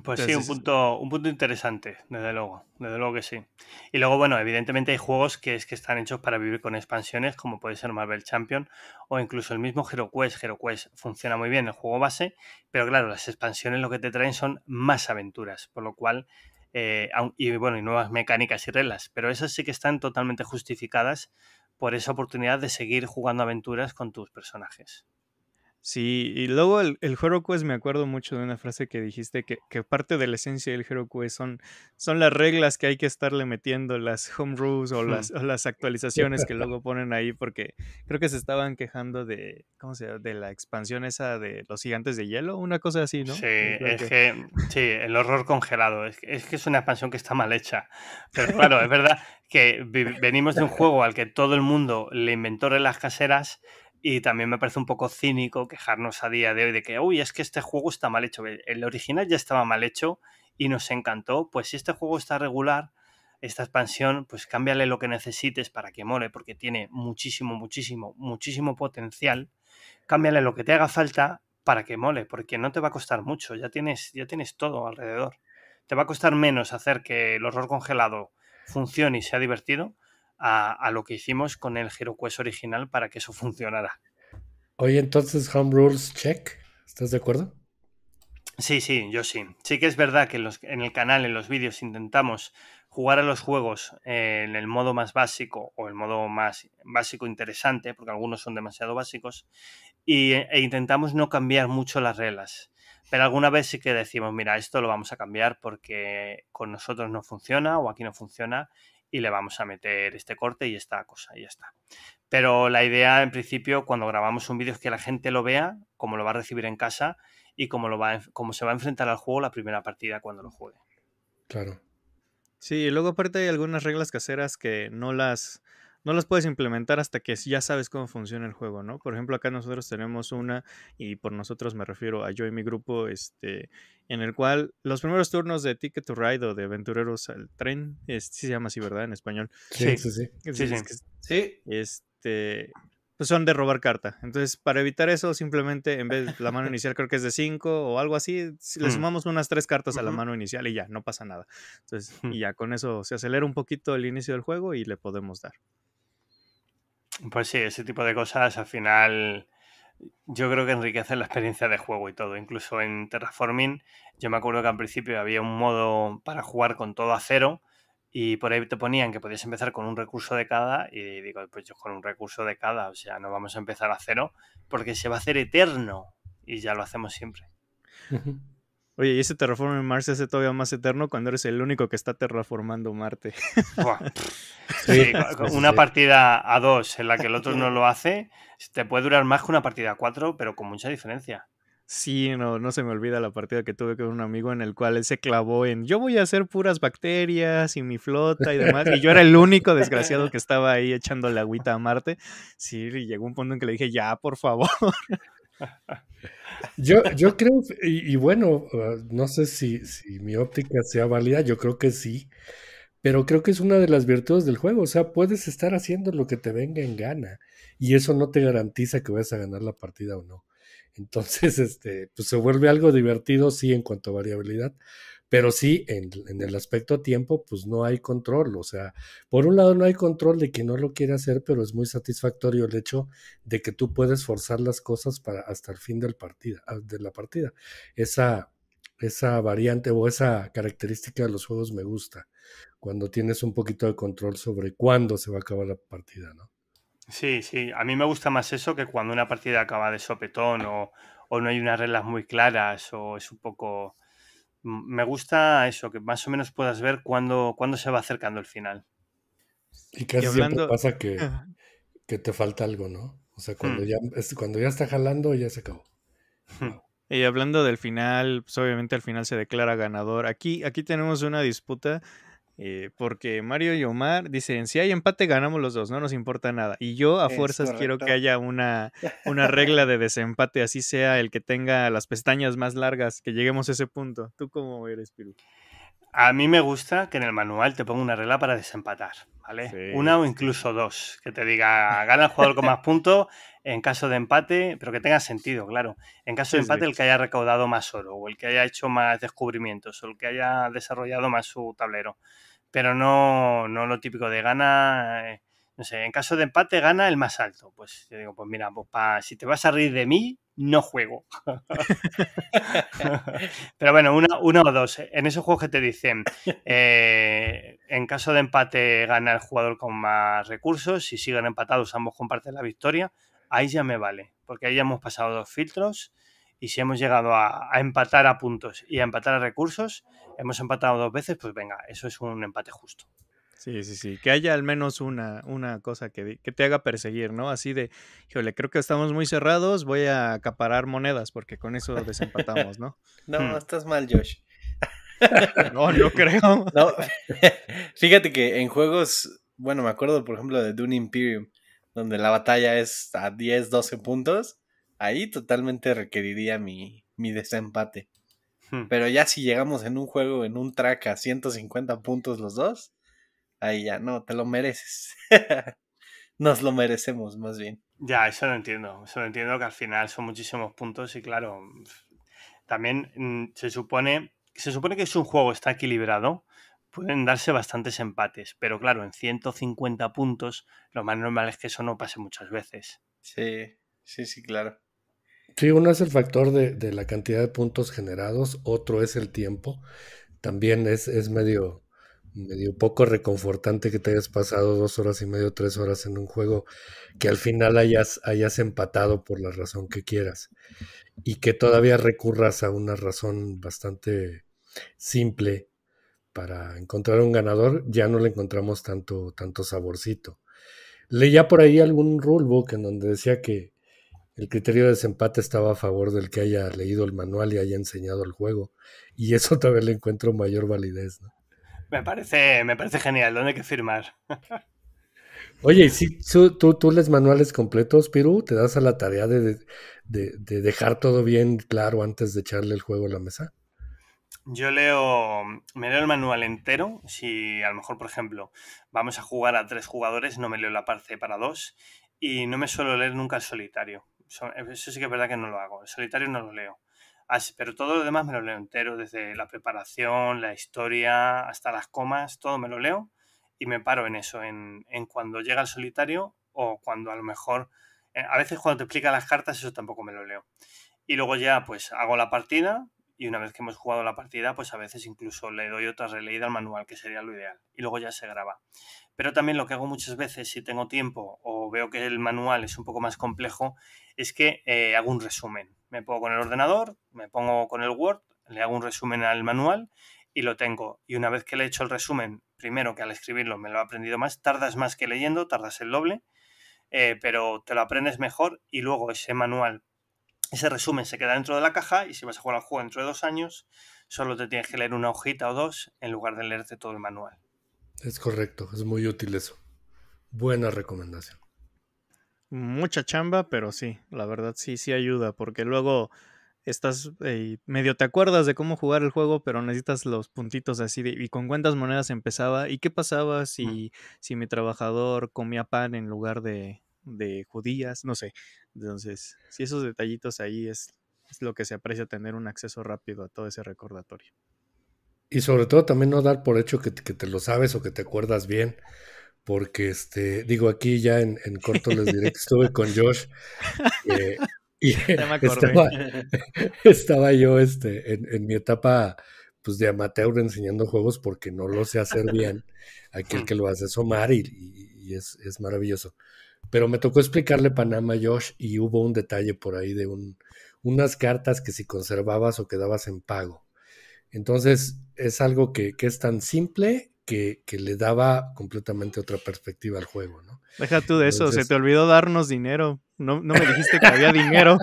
Pues sí, un punto, un punto interesante, desde luego, desde luego que sí. Y luego, bueno, evidentemente hay juegos que es que están hechos para vivir con expansiones, como puede ser Marvel Champion o incluso el mismo HeroQuest. HeroQuest funciona muy bien el juego base, pero claro, las expansiones lo que te traen son más aventuras, por lo cual, eh, y bueno, y nuevas mecánicas y reglas, pero esas sí que están totalmente justificadas por esa oportunidad de seguir jugando aventuras con tus personajes. Sí, y luego el, el Quest me acuerdo mucho de una frase que dijiste que, parte de la esencia del HeroQuest son, son las reglas que hay que estarle metiendo, las home rules o las, actualizaciones que luego ponen ahí, porque creo que se estaban quejando de, De la expansión esa de los gigantes de hielo, una cosa así, ¿no? Sí, es que... sí, el horror congelado, es, que es una expansión que está mal hecha, pero claro, es verdad que venimos de un juego al que todo el mundo le inventó las caseras y también me parece un poco cínico quejarnos a día de hoy de que, uy, es que este juego está mal hecho. El original ya estaba mal hecho y nos encantó. Pues si este juego está regular, esta expansión, pues cámbiale lo que necesites para que mole, porque tiene muchísimo, muchísimo, muchísimo potencial. Cámbiale lo que te haga falta para que mole, porque no te va a costar mucho. Ya tienes, ya tienes todo alrededor. Te va a costar menos hacer que el horror congelado funcione y sea divertido a, lo que hicimos con el HeroQuest original para que eso funcionara. Hoy entonces, Home Rules Check, ¿estás de acuerdo? Sí, sí, yo sí. Sí que es verdad que en, el canal, en los vídeos, intentamos jugar a los juegos eh, en el modo más básico o el modo más básico interesante, porque algunos son demasiado básicos, y, eh, e intentamos no cambiar mucho las reglas. Pero alguna vez sí que decimos, mira, esto lo vamos a cambiar porque con nosotros no funciona o aquí no funciona y le vamos a meter este corte y esta cosa y ya está. Pero la idea, en principio, cuando grabamos un vídeo es que la gente lo vea, como lo va a recibir en casa y cómo, lo va, cómo se va a enfrentar al juego la primera partida cuando lo juegue. Claro. Sí, y luego aparte hay algunas reglas caseras que no las no las puedes implementar hasta que ya sabes cómo funciona el juego, ¿no? Por ejemplo, acá nosotros tenemos una, y por nosotros me refiero a yo y mi grupo, este, en el cual los primeros turnos de Ticket to Ride o de Aventureros al Tren, si se llama así, ¿verdad? En español. Sí, sí, sí. Sí, Este, pues son de robar carta. Entonces, para evitar eso, simplemente en vez de la mano inicial, creo que es de 5 o algo así, le mm. sumamos unas tres cartas a la mano inicial y ya, no pasa nada. Entonces, y ya con eso se acelera un poquito el inicio del juego y le podemos dar. Pues sí, ese tipo de cosas al final yo creo que enriquecen la experiencia de juego y todo. Incluso en Terraforming, yo me acuerdo que al principio había un modo para jugar con todo a cero y por ahí te ponían que podías empezar con un recurso de cada y digo, pues yo con un recurso de cada, o sea, no vamos a empezar a cero porque se va a hacer eterno y ya lo hacemos siempre. Oye, y ese terraforme en Marte se hace todavía más eterno cuando eres el único que está terraformando Marte. una partida a dos en la que el otro no lo hace, te puede durar más que una partida a cuatro, pero con mucha diferencia. Sí, no, no se me olvida la partida que tuve con un amigo en el cual él se clavó en yo voy a hacer puras bacterias y mi flota y demás. Y yo era el único desgraciado que estaba ahí echando la agüita a Marte. Sí, y llegó un punto en que le dije, ya, por favor. Yo, yo creo, y, bueno, ah, no sé si, si, mi óptica sea válida, yo creo que sí, pero creo que es una de las virtudes del juego, o sea, puedes estar haciendo lo que te venga en gana y eso no te garantiza que vayas a ganar la partida o no. Entonces, este, pues se vuelve algo divertido, sí, en cuanto a variabilidad, pero sí, en, el aspecto tiempo, pues no hay control. O sea, por un lado no hay control de que no lo quiera hacer, pero es muy satisfactorio el hecho de que tú puedes forzar las cosas para hasta el fin ah, de la partida. Esa, esa variante o esa característica de los juegos me gusta, cuando tienes un poquito de control sobre cuándo se va a acabar la partida, ¿no? Sí, sí, a mí me gusta más eso que cuando una partida acaba de sopetón o no hay unas reglas muy claras o es un poco me gusta eso, que más o menos puedas ver cuándo, se va acercando el final. Y casi siempre pasa que, que, te falta algo, ¿no? O sea, cuando, mm. ya, cuando ya está jalando, ya se acabó. Hmm. Y hablando del final, pues obviamente al final se declara ganador. Aquí, aquí tenemos una disputa eh, porque Mario y Omar dicen, si hay empate ganamos los dos, no nos importa nada. Y yo a fuerzas quiero que haya una, una regla de desempate, así sea el que tenga las pestañas más largas, que lleguemos a ese punto. ¿Tú cómo eres, Piru? A mí me gusta que en el manual te ponga una regla para desempatar, ¿vale? Una o incluso dos, que te diga, gana el jugador con más puntos en caso de empate, pero que tenga sentido, claro. En caso de empate, el que haya recaudado más oro, o el que haya hecho más descubrimientos, o el que haya desarrollado más su tablero. Pero no, lo típico de gana. Eh, no sé, en caso de empate gana el más alto. Pues yo digo, pues mira, pues si te vas a reír de mí, no juego. Pero bueno, una, uno o dos. En esos juegos que te dicen, eh, en caso de empate gana el jugador con más recursos, si siguen empatados ambos comparten la victoria, ahí ya me vale, porque ahí ya hemos pasado dos filtros y si hemos llegado a, empatar a puntos y a empatar a recursos, hemos empatado dos veces, pues venga, eso es un empate justo. Sí, sí, sí, que haya al menos una, una cosa que, te haga perseguir, ¿no? Así de, le creo que estamos muy cerrados, voy a acaparar monedas porque con eso desempatamos, ¿no? no, hmm. estás mal, Josh. no, no creo. Fíjate que en juegos, bueno, me acuerdo por ejemplo de Dune Imperium, donde la batalla es a 10, 12 puntos, ahí totalmente requeriría mi, mi desempate. Hmm. Pero ya si llegamos en un juego, en un track a 150 puntos los dos, ahí ya no, te lo mereces. Nos lo merecemos más bien. Ya, eso lo entiendo. Eso lo entiendo que al final son muchísimos puntos y claro, mm, también mm, se supone, se supone que es un juego, está equilibrado, pueden darse bastantes empates, pero claro, en 150 puntos lo más normal es que eso no pase muchas veces. Sí, sí, sí, claro. Sí, uno es el factor de, la cantidad de puntos generados, otro es el tiempo. También es, es medio, medio poco reconfortante que te hayas pasado dos horas y medio, tres horas en un juego, que al final hayas, hayas empatado por la razón que quieras y que todavía recurras a una razón bastante simple para encontrar un ganador, ya no le encontramos tanto, tanto saborcito. Leía por ahí algún rulebook en donde decía que el criterio de desempate estaba a favor del que haya leído el manual y haya enseñado el juego. Y eso tal vez le encuentro mayor validez. ¿no? Me, parece, me parece genial. ¿Dónde hay que firmar? Oye, si tú, tú, lees manuales completos, Piru? te das a la tarea de dejar todo bien claro antes de echarle el juego a la mesa. Yo leo, me leo el manual entero. Si a lo mejor, por ejemplo, vamos a jugar a tres jugadores, no me leo la parte para dos. Y no me suelo leer nunca el solitario. Eso sí que es verdad que no lo hago. El solitario no lo leo. Así, pero todo lo demás me lo leo entero, desde la preparación, la historia, hasta las comas, todo me lo leo y me paro en eso, en, en cuando llega el solitario o cuando a lo mejor, eh, a veces cuando te explica las cartas, eso tampoco me lo leo. Y luego ya pues hago la partida, y una vez que hemos jugado la partida, pues a veces incluso le doy otra releída al manual, que sería lo ideal, y luego ya se graba. Pero también lo que hago muchas veces, si tengo tiempo o veo que el manual es un poco más complejo, es que eh, hago un resumen. Me pongo con el ordenador, me pongo con el Word, le hago un resumen al manual y lo tengo. Y una vez que le he hecho el resumen, primero que al escribirlo me lo he aprendido más, tardas más que leyendo, tardas el doble, eh, pero te lo aprendes mejor y luego ese manual ese resumen se queda dentro de la caja y si vas a jugar al juego dentro de dos años, solo te tienes que leer una hojita o dos en lugar de leerte todo el manual. Es correcto, es muy útil eso. Buena recomendación. Mucha chamba, pero sí, la verdad sí, sí ayuda, porque luego estás eh, medio te acuerdas de cómo jugar el juego, pero necesitas los puntitos así y con cuántas monedas empezaba y qué pasaba si, si mi trabajador comía pan en lugar de, de judías, no sé. Entonces, si esos detallitos ahí es, lo que se aprecia tener un acceso rápido a todo ese recordatorio. Y sobre todo también no dar por hecho que, te lo sabes o que te acuerdas bien porque este, digo, aquí ya en, corto les diré que estuve con Josh eh, y estaba, estaba, yo este, en, mi etapa pues, de amateur enseñando juegos porque no lo sé hacer bien. Aquel hmm. que lo hace es Omar y, es, es, maravilloso. Pero me tocó explicarle Panamá Josh y hubo un detalle por ahí de un, unas cartas que si conservabas o quedabas en pago. Entonces es algo que, que es tan simple que, que, le daba completamente otra perspectiva al juego, ¿no? Deja tú de eso, se te olvidó darnos dinero. No, no me dijiste que había dinero.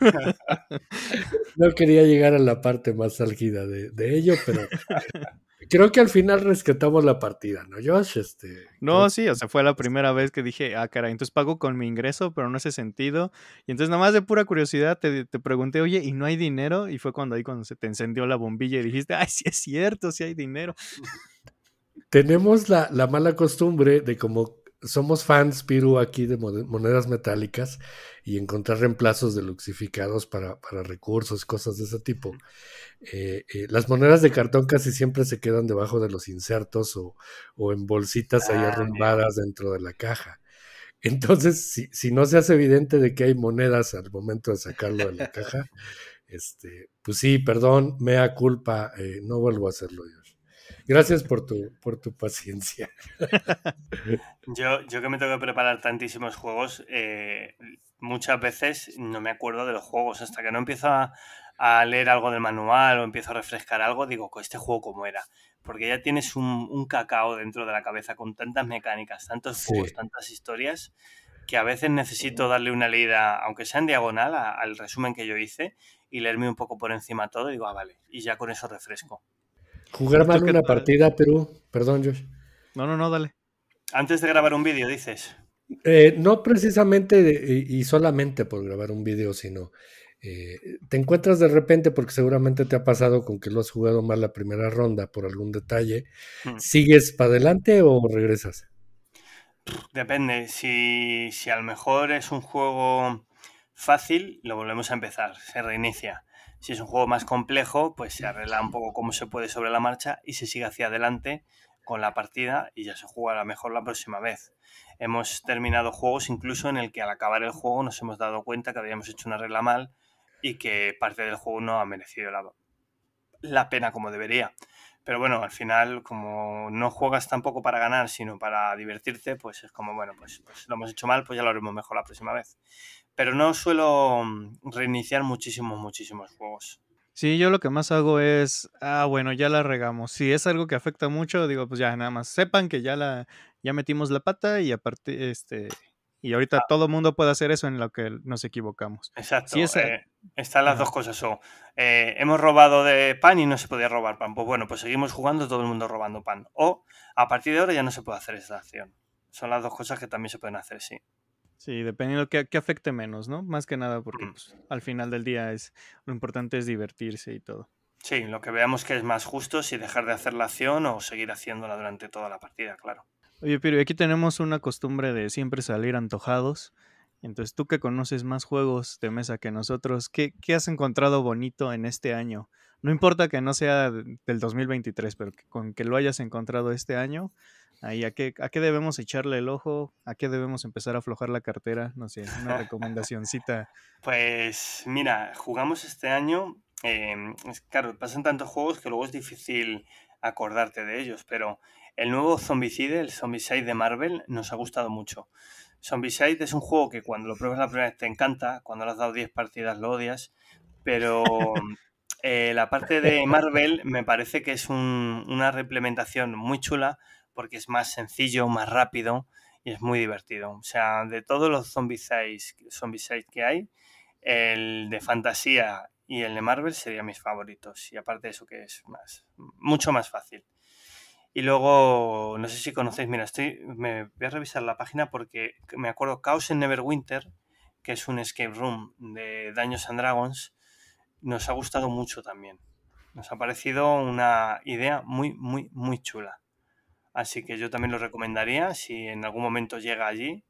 no quería llegar a la parte más álgida de, de ello, pero creo que al final rescatamos la partida, ¿no, Josh? Este, no, sí, o sea, fue la este primera vez que dije, ah, caray, entonces pago con mi ingreso, pero no hace sentido. Y entonces, nada más de pura curiosidad, te, pregunté, oye, ¿y no hay dinero? Y fue cuando ahí cuando se te encendió la bombilla y dijiste, ay, sí es cierto, sí hay dinero. Tenemos la, la mala costumbre de como somos fans, Piru, aquí de monedas metálicas y encontrar reemplazos de luxificados para, para recursos, cosas de ese tipo. Eh, eh, las monedas de cartón casi siempre se quedan debajo de los insertos o, en bolsitas ahí ah, arrumbadas dentro de la caja. Entonces, si, si, no se hace evidente de que hay monedas al momento de sacarlo de la caja, este, pues sí, perdón, mea culpa, eh, no vuelvo a hacerlo yo. Gracias por tu, por tu paciencia. Yo, yo que me tengo que preparar tantísimos juegos, eh, muchas veces no me acuerdo de los juegos. Hasta que no empiezo a, leer algo del manual o empiezo a refrescar algo, digo, ¿este juego como era? Porque ya tienes un, cacao dentro de la cabeza con tantas mecánicas, tantos juegos, tantas historias, que a veces necesito darle una leída, aunque sea en diagonal, al resumen que yo hice y leerme un poco por encima todo. Y digo, ah, vale, y ya con eso refresco. Jugar mal una partida, Perú. Perdón, Josh. No, no, no, dale. Antes de grabar un vídeo, dices. Eh, no precisamente y solamente por grabar un vídeo, sino eh, te encuentras de repente, porque seguramente te ha pasado con que lo has jugado mal la primera ronda por algún detalle. Hmm. ¿Sigues para adelante o regresas? Depende. Si, si a lo mejor es un juego fácil, lo volvemos a empezar, se reinicia. Si es un juego más complejo, pues se arregla un poco cómo se puede sobre la marcha y se sigue hacia adelante con la partida y ya se juega jugará mejor la próxima vez. Hemos terminado juegos incluso en el que al acabar el juego nos hemos dado cuenta que habíamos hecho una regla mal y que parte del juego no ha merecido la, pena como debería. Pero bueno, al final, como no juegas tampoco para ganar, sino para divertirte, pues es como, bueno, pues, pues, lo hemos hecho mal, pues ya lo haremos mejor la próxima vez pero no suelo mm, reiniciar muchísimos, muchísimos juegos. Sí, yo lo que más hago es, ah, bueno, ya la regamos. Si es algo que afecta mucho, digo, pues ya nada más sepan que ya la, ya metimos la pata y aparte, este, y ahorita ah. todo el mundo puede hacer eso en lo que nos equivocamos. Exacto. Eh, están las dos cosas. O, eh, hemos robado de pan y no se podía robar pan. Pues bueno, pues seguimos jugando todo el mundo robando pan. O a partir de ahora ya no se puede hacer esa acción. Son las dos cosas que también se pueden hacer, sí. Sí, dependiendo que, que afecte menos, ¿no? Más que nada porque mm. pues, al final del día es lo importante es divertirse y todo. Sí, lo que veamos que es más justo si dejar de hacer la acción o seguir haciéndola durante toda la partida, claro. Oye, Piro, aquí tenemos una costumbre de siempre salir antojados. Entonces, tú que conoces más juegos de mesa que nosotros, ¿qué, has encontrado bonito en este año? No importa que no sea del 2023, pero con que lo hayas encontrado este año, ¿a qué, debemos echarle el ojo? ¿A qué debemos empezar a aflojar la cartera? No sé, una recomendacióncita pues mira, jugamos este año. Em, claro, pasan tantos juegos que luego es difícil acordarte de ellos, pero el nuevo Zombicide, el Zombicide de Marvel, nos ha gustado mucho. Zombicide es un juego que cuando lo pruebas la primera vez te encanta, cuando lo has dado 10 partidas lo odias, pero eh, la parte de Marvel me parece que es una reimplementación muy chula porque es más sencillo, más rápido y es muy divertido. O sea, de todos los zombies que hay, el de fantasía y el de Marvel serían mis favoritos. Y aparte eso que es más, mucho más fácil. Y luego, no sé si conocéis, mira, estoy, me voy a revisar la página porque me acuerdo Chaos en Neverwinter, que es un escape room de Daños and Dragons, nos ha gustado mucho también. Nos ha parecido una idea muy, muy, muy chula. Así que yo también lo recomendaría si en algún momento llega allí.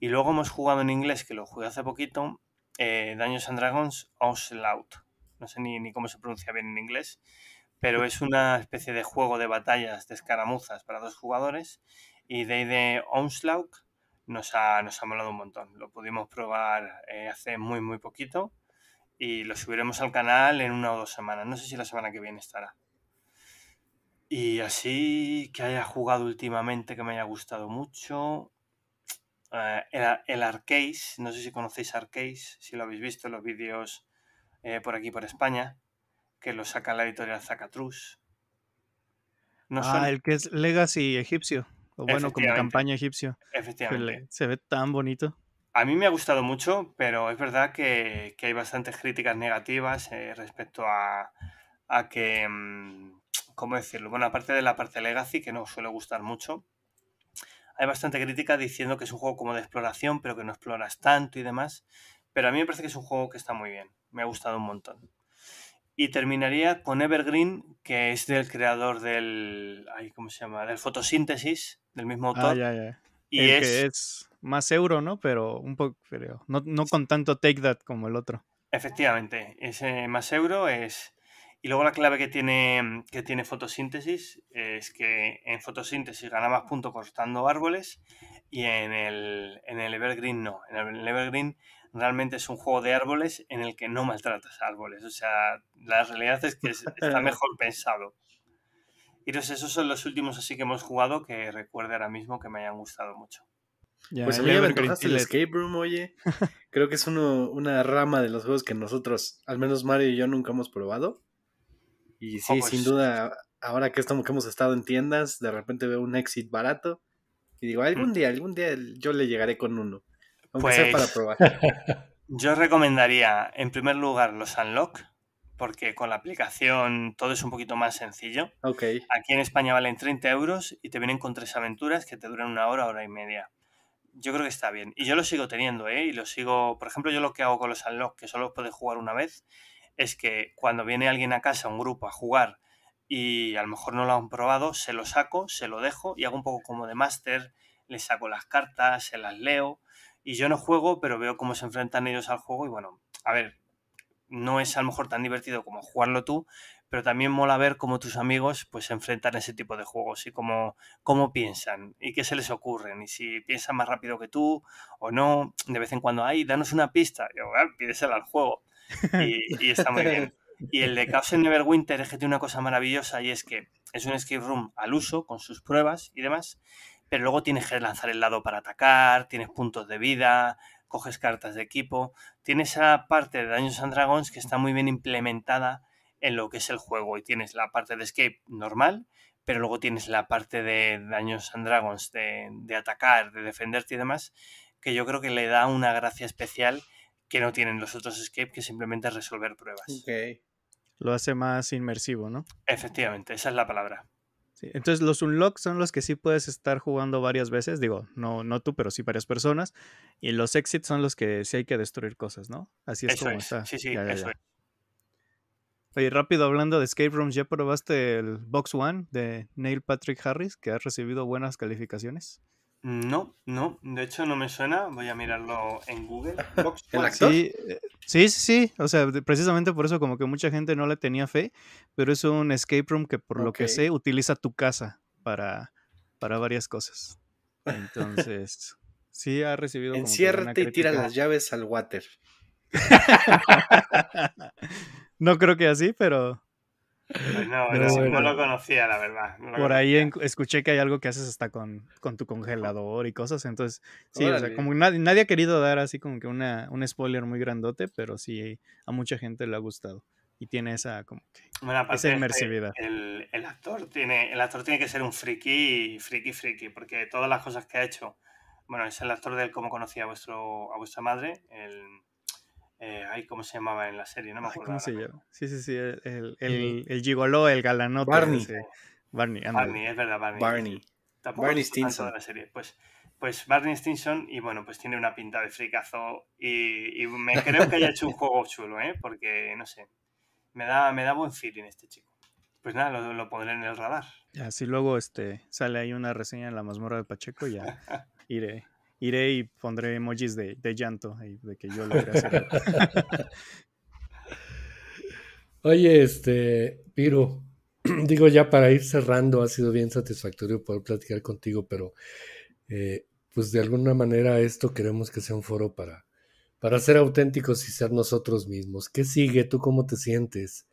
Y luego hemos jugado en inglés, que lo jugué hace poquito, eh, Daños and Dragons Onslaught. No sé ni, cómo se pronuncia bien en inglés, pero es una especie de juego de batallas, de escaramuzas para dos jugadores. Y de, de Onslaught nos ha, nos ha molado un montón. Lo pudimos probar eh, hace muy, muy poquito y lo subiremos al canal en una o dos semanas. No sé si la semana que viene estará. Y así que haya jugado últimamente que me haya gustado mucho. Eh, el, Arcade, no sé si conocéis Arcade, si lo habéis visto en los vídeos eh, por aquí por España, que lo saca la editorial Zacatrus. ah, el que es Legacy egipcio, o bueno, como campaña egipcio. Efectivamente. Se ve tan bonito. A mí me ha gustado mucho, pero es verdad que, hay bastantes críticas negativas eh, respecto a, a que... Mm, ¿cómo decirlo? Bueno, aparte de la parte Legacy, que no suele gustar mucho, hay bastante crítica diciendo que es un juego como de exploración, pero que no exploras tanto y demás. Pero a mí me parece que es un juego que está muy bien, me ha gustado un montón. Y terminaría con Evergreen, que es del creador del. ¿Cómo se llama? Del fotosíntesis, del mismo ah, autor. Y es... es más euro, ¿no? Pero un poco. no, no con tanto take that como el otro. Efectivamente, ese más euro es y luego la clave que tiene, que tiene fotosíntesis es que en fotosíntesis gana más puntos cortando árboles y en el, en el Evergreen no. En el Evergreen realmente es un juego de árboles en el que no maltratas árboles. O sea, la realidad es que está mejor pensado. Y entonces esos son los últimos así que hemos jugado que recuerde ahora mismo que me hayan gustado mucho. pues a el Escape Room, oye. Creo que es una rama de los juegos que nosotros, al menos Mario y yo, nunca hemos probado. Y oh, sí, sin pues. duda, ahora que, estamos, que hemos estado en tiendas, de repente veo un exit barato y digo, algún mm. día, algún día yo le llegaré con uno. Aunque pues, para probar. Yo recomendaría, en primer lugar, los Unlock, porque con la aplicación todo es un poquito más sencillo. Aquí en España valen 30 euros y te vienen con tres aventuras que te duran una hora, hora y media. Yo creo que está bien. Y yo lo sigo teniendo, ¿eh? Y lo sigo, por ejemplo, yo lo que hago con los Unlock, que solo puedes jugar una vez, es que cuando viene alguien a casa, un grupo, a jugar y a lo mejor no lo han probado, se lo saco, se lo dejo y hago un poco como de máster, le saco las cartas, se las leo y yo no juego, pero veo cómo se enfrentan ellos al juego y bueno, a ver, no es a lo mejor tan divertido como jugarlo tú, pero también mola ver cómo tus amigos pues se enfrentan a ese tipo de juegos y cómo, cómo piensan y qué se les ocurren y si piensan más rápido que tú o no, de vez en cuando, hay, danos una pista, yo, ah, pídesela al juego. Y, está muy bien. Y el de Chaos en Neverwinter es que tiene una cosa maravillosa y es que es un escape room al uso, con sus pruebas y demás, pero luego tienes que lanzar el lado para atacar, tienes puntos de vida, coges cartas de equipo. tienes esa parte de daños and Dragons que está muy bien implementada en lo que es el juego y tienes la parte de escape normal, pero luego tienes la parte de daños and Dragons, de atacar, de defenderte y demás, que yo creo que le da una gracia especial que no tienen los otros escape, que simplemente es resolver pruebas. Ok. Lo hace más inmersivo, ¿no? Efectivamente, esa es la palabra. Entonces, los unlocks son los que sí puedes estar jugando varias veces, digo, no, no tú, pero sí varias personas. Y los exits son los que sí hay que destruir cosas, ¿no? Así es como está. Sí, sí, eso es. Oye, rápido hablando de escape rooms, ¿ya probaste el Box One de Neil Patrick Harris, que ha recibido buenas calificaciones? No, no, de hecho no me suena. Voy a mirarlo en Google. ¿El actor? Eh, sí, sí, sí, O sea, precisamente por eso como que mucha gente no le tenía fe, pero es un escape room que por lo que sé utiliza tu casa para, para varias cosas. Entonces, sí ha recibido... Como y tira las llaves al water. no creo que así, pero, pues no, no, no, lo conocía, la verdad. Por ahí escuché que hay algo que haces hasta con, con tu congelador y cosas. Entonces, sí, o sea, como nadie, ha querido dar así como que un spoiler muy grandote, pero sí a mucha gente le ha gustado. Y tiene esa como que esa este, inmersividad. el, el, actor tiene, el actor tiene que ser un friki, friki, friki, porque todas las cosas que ha hecho. Bueno, es el actor del cómo conocía a vuestro, a vuestra madre, el eh, ay, ¿Cómo se llamaba en la serie? No me acuerdo. ¿Cómo se llama? Sí, sí, sí. El, el, el, gigoló, el galanote. Barney. Barney, Barney, es verdad, Barney. Barney. Barney Stinson. Pues, pues Barney Stinson, y bueno, pues tiene una pinta de fricazo. Y, me creo que haya hecho un juego chulo, ¿eh? Porque, no sé, me da, me da buen feeling este chico. Pues nada, lo, pondré en el radar. Y así luego este, sale ahí una reseña en la mazmorra de Pacheco y ya iré iré y pondré emojis de, de llanto, de que yo logré hacer. Oye, este, Piro, digo ya para ir cerrando, ha sido bien satisfactorio poder platicar contigo, pero eh, pues de alguna manera esto queremos que sea un foro para, para ser auténticos y ser nosotros mismos. ¿Qué sigue? ¿Tú cómo te sientes?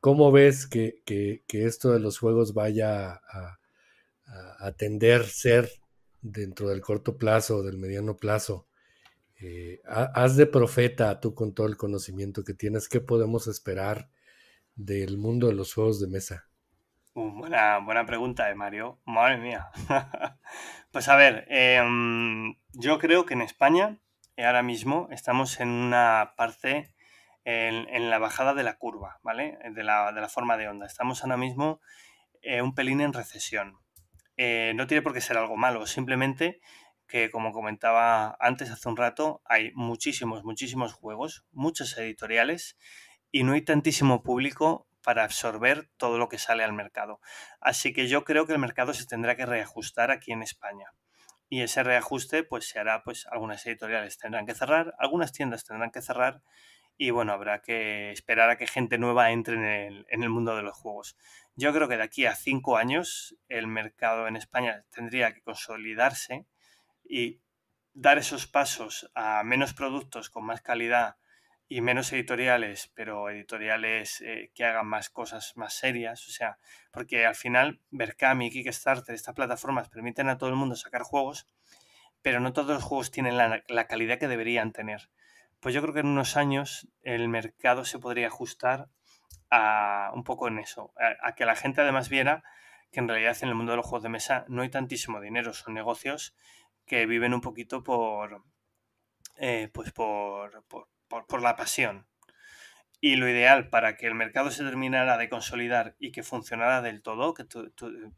¿Cómo ves que, esto de los juegos vaya a, atender a, tender ser dentro del corto plazo, del mediano plazo. Eh, haz de profeta tú con todo el conocimiento que tienes. ¿Qué podemos esperar del mundo de los juegos de mesa? Uh, buena, buena pregunta, de eh, Mario. Madre mía. pues a ver, em, yo creo que en España eh, ahora mismo estamos en una parte en, la bajada de la curva, ¿vale? De la, de la, forma de onda. Estamos ahora mismo un pelín en recesión. Eh, no tiene por qué ser algo malo, simplemente que como comentaba antes hace un rato, hay muchísimos, muchísimos juegos, muchas editoriales y no hay tantísimo público para absorber todo lo que sale al mercado. Así que yo creo que el mercado se tendrá que reajustar aquí en España. Y ese reajuste pues se hará, pues algunas editoriales tendrán que cerrar, algunas tiendas tendrán que cerrar y bueno, habrá que esperar a que gente nueva entre en el mundo de los juegos. Yo creo que de aquí a cinco años el mercado en España tendría que consolidarse y dar esos pasos a menos productos con más calidad y menos editoriales, pero editoriales eh, que hagan más cosas más serias, o sea, porque al final Berkami, Kickstarter, estas plataformas permiten a todo el mundo sacar juegos, pero no todos los juegos tienen la calidad que deberían tener. Pues yo creo que en unos años el mercado se podría ajustar a, un poco en eso, a, que la gente además viera que en realidad en el mundo de los juegos de mesa no hay tantísimo dinero, son negocios que viven un poquito por, eh, pues por, por, por, la pasión. Y lo ideal para que el mercado se terminara de consolidar y que funcionara del todo, que,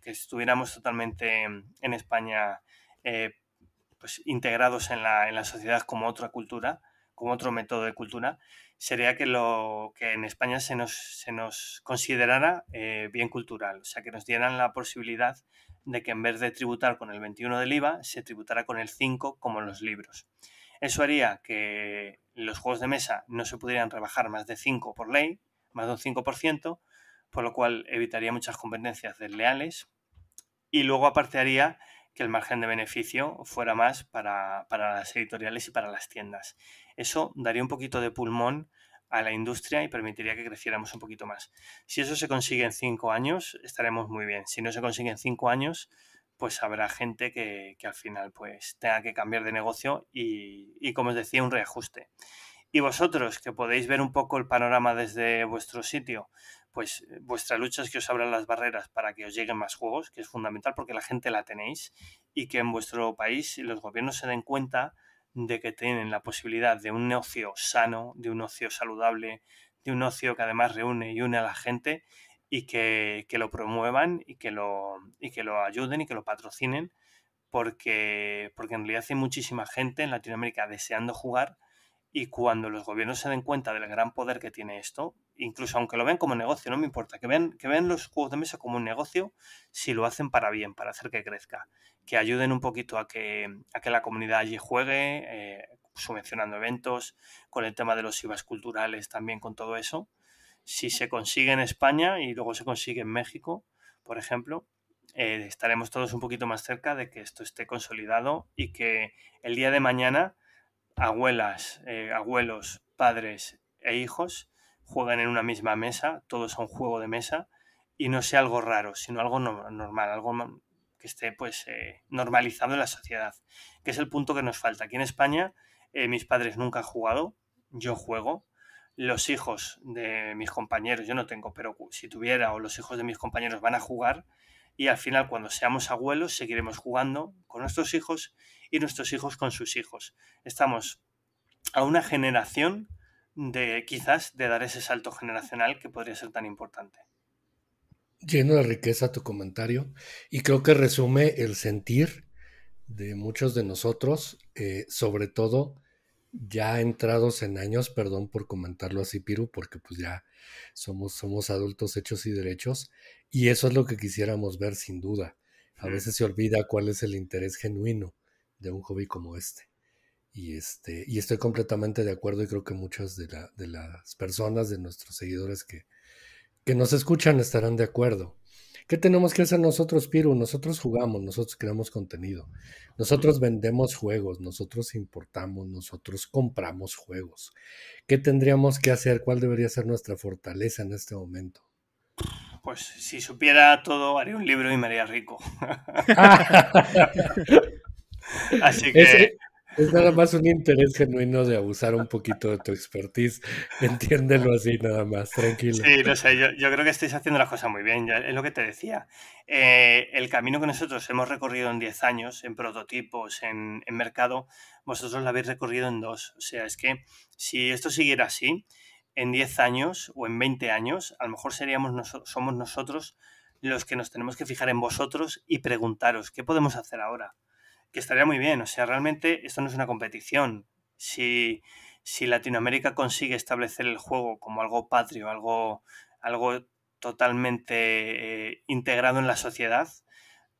estuviéramos totalmente en España eh, pues integrados en la, en la, sociedad como otra cultura, como otro método de cultura, sería que, lo, que en España se nos, se nos considerara eh, bien cultural, o sea, que nos dieran la posibilidad de que en vez de tributar con el 21 del IVA, se tributara con el 5 como los libros. Eso haría que los juegos de mesa no se pudieran rebajar más de 5 por ley, más de un 5%, por lo cual evitaría muchas competencias desleales y luego aparte haría que el margen de beneficio fuera más para, para las editoriales y para las tiendas. Eso daría un poquito de pulmón a la industria y permitiría que creciéramos un poquito más. Si eso se consigue en cinco años, estaremos muy bien. Si no se consigue en cinco años, pues habrá gente que, al final pues tenga que cambiar de negocio y, y, como os decía, un reajuste. Y vosotros, que podéis ver un poco el panorama desde vuestro sitio, pues eh, vuestra lucha es que os abran las barreras para que os lleguen más juegos, que es fundamental porque la gente la tenéis y que en vuestro país los gobiernos se den cuenta de que tienen la posibilidad de un ocio sano, de un ocio saludable, de un ocio que además reúne y une a la gente y que, lo promuevan y que lo, y que lo ayuden y que lo patrocinen, porque, porque en realidad hay muchísima gente en Latinoamérica deseando jugar y cuando los gobiernos se den cuenta del gran poder que tiene esto, incluso aunque lo ven como negocio, no me importa, que ven que los juegos de mesa como un negocio si lo hacen para bien, para hacer que crezca, que ayuden un poquito a que, a que la comunidad allí juegue, eh, subvencionando eventos, con el tema de los IVAs culturales también, con todo eso. Si se consigue en España y luego se consigue en México, por ejemplo, eh, estaremos todos un poquito más cerca de que esto esté consolidado y que el día de mañana abuelas, eh, abuelos, padres e hijos juegan en una misma mesa, todo a un juego de mesa y no sea algo raro, sino algo normal, algo que esté pues eh, normalizado en la sociedad, que es el punto que nos falta. Aquí en España eh, mis padres nunca han jugado, yo juego, los hijos de mis compañeros, yo no tengo, pero si tuviera o los hijos de mis compañeros van a jugar y al final cuando seamos abuelos seguiremos jugando con nuestros hijos y nuestros hijos con sus hijos. Estamos a una generación de quizás de dar ese salto generacional que podría ser tan importante. Lleno de riqueza tu comentario y creo que resume el sentir de muchos de nosotros, eh, sobre todo ya entrados en años, perdón por comentarlo así, Piru, porque pues ya somos, somos adultos hechos y derechos, y eso es lo que quisiéramos ver sin duda. A veces se olvida cuál es el interés genuino de un hobby como este. Y, este, y estoy completamente de acuerdo y creo que muchas de, las personas, de nuestros seguidores que, que nos escuchan estarán de acuerdo. ¿Qué tenemos que hacer nosotros, Piru? Nosotros jugamos, nosotros creamos contenido, nosotros vendemos juegos, nosotros importamos, nosotros compramos juegos. ¿Qué tendríamos que hacer? ¿Cuál debería ser nuestra fortaleza en este momento? Pues si supiera todo, haría un libro y me haría rico. Así que... Es nada más un interés genuino de abusar un poquito de tu expertise. Entiéndelo así, nada más, tranquilo. Sí, no sé, yo, creo que estáis haciendo las cosas muy bien, es lo que te decía. Eh, el camino que nosotros hemos recorrido en 10 años, en prototipos, en, mercado, vosotros lo habéis recorrido en dos. O sea, es que si esto siguiera así, en 10 años o en 20 años, a lo mejor seríamos nosotros, somos nosotros los que nos tenemos que fijar en vosotros y preguntaros, ¿qué podemos hacer ahora? que estaría muy bien. O sea, realmente esto no es una competición. Si, si Latinoamérica consigue establecer el juego como algo patrio, algo, algo totalmente eh, integrado en la sociedad,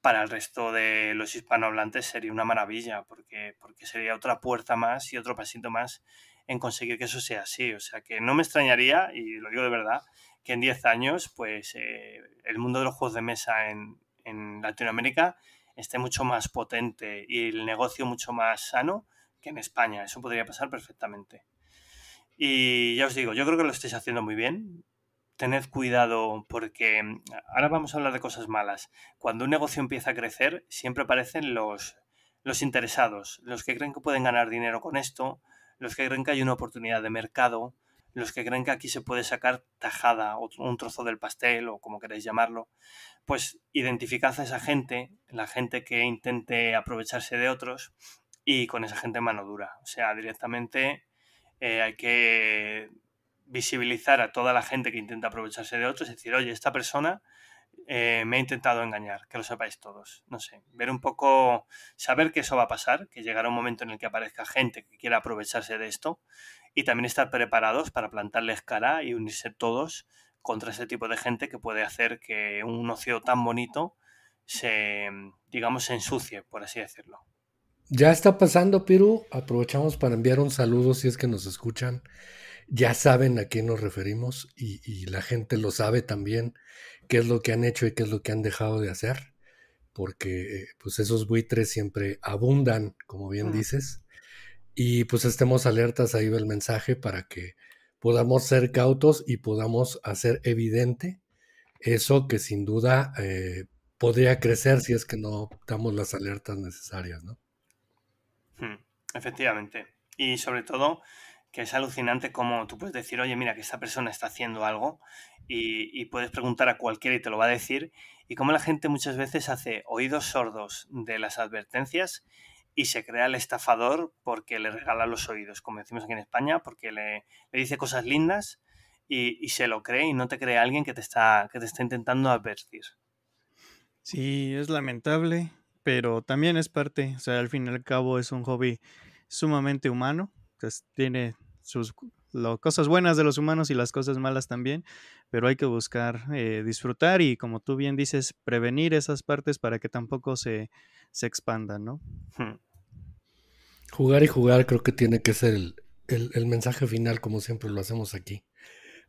para el resto de los hispanohablantes sería una maravilla, porque, porque sería otra puerta más y otro pasito más en conseguir que eso sea así. O sea que no me extrañaría, y lo digo de verdad, que en 10 años, pues eh, el mundo de los juegos de mesa en, en Latinoamérica esté mucho más potente y el negocio mucho más sano que en España. Eso podría pasar perfectamente. Y ya os digo, yo creo que lo estáis haciendo muy bien. Tened cuidado porque mm, ahora vamos a hablar de cosas malas. Cuando un negocio empieza a crecer, siempre aparecen los, los interesados, los que creen que pueden ganar dinero con esto, los que creen que hay una oportunidad de mercado, los que creen que aquí se puede sacar tajada o un trozo del pastel o como queréis llamarlo, pues identificad a esa gente, la gente que intente aprovecharse de otros y con esa gente mano dura. O sea, directamente eh, hay que visibilizar a toda la gente que intenta aprovecharse de otros, es decir, oye, esta persona eh, me ha intentado engañar, que lo sepáis todos. No sé, ver un poco, saber que eso va a pasar, que llegará un momento en el que aparezca gente que quiera aprovecharse de esto y también estar preparados para la cara y unirse todos contra ese tipo de gente que puede hacer que un ocio tan bonito se, digamos, se ensucie, por así decirlo. Ya está pasando, Piru. Aprovechamos para enviar un saludo si es que nos escuchan. Ya saben a quién nos referimos y, la gente lo sabe también qué es lo que han hecho y qué es lo que han dejado de hacer, porque eh, pues esos buitres siempre abundan, como bien mm. dices y pues estemos alertas, ahí del el mensaje para que podamos ser cautos y podamos hacer evidente eso que sin duda eh, podría crecer si es que no damos las alertas necesarias, ¿no? Hmm, efectivamente. Y sobre todo que es alucinante cómo tú puedes decir, oye, mira, que esta persona está haciendo algo y, y, puedes preguntar a cualquiera y te lo va a decir. Y como la gente muchas veces hace oídos sordos de las advertencias y se crea el estafador porque le regala los oídos, como decimos aquí en España, porque le, le dice cosas lindas y, y, se lo cree y no te cree alguien que te está, que te está intentando advertir. Sí, es lamentable, pero también es parte, o sea, al fin y al cabo es un hobby sumamente humano, que pues, tiene sus cosas buenas de los humanos y las cosas malas también, pero hay que buscar eh, disfrutar y, como tú bien dices, prevenir esas partes para que tampoco se, se expandan, ¿no? Hmm. Jugar y jugar creo que tiene que ser el, mensaje final, como siempre lo hacemos aquí.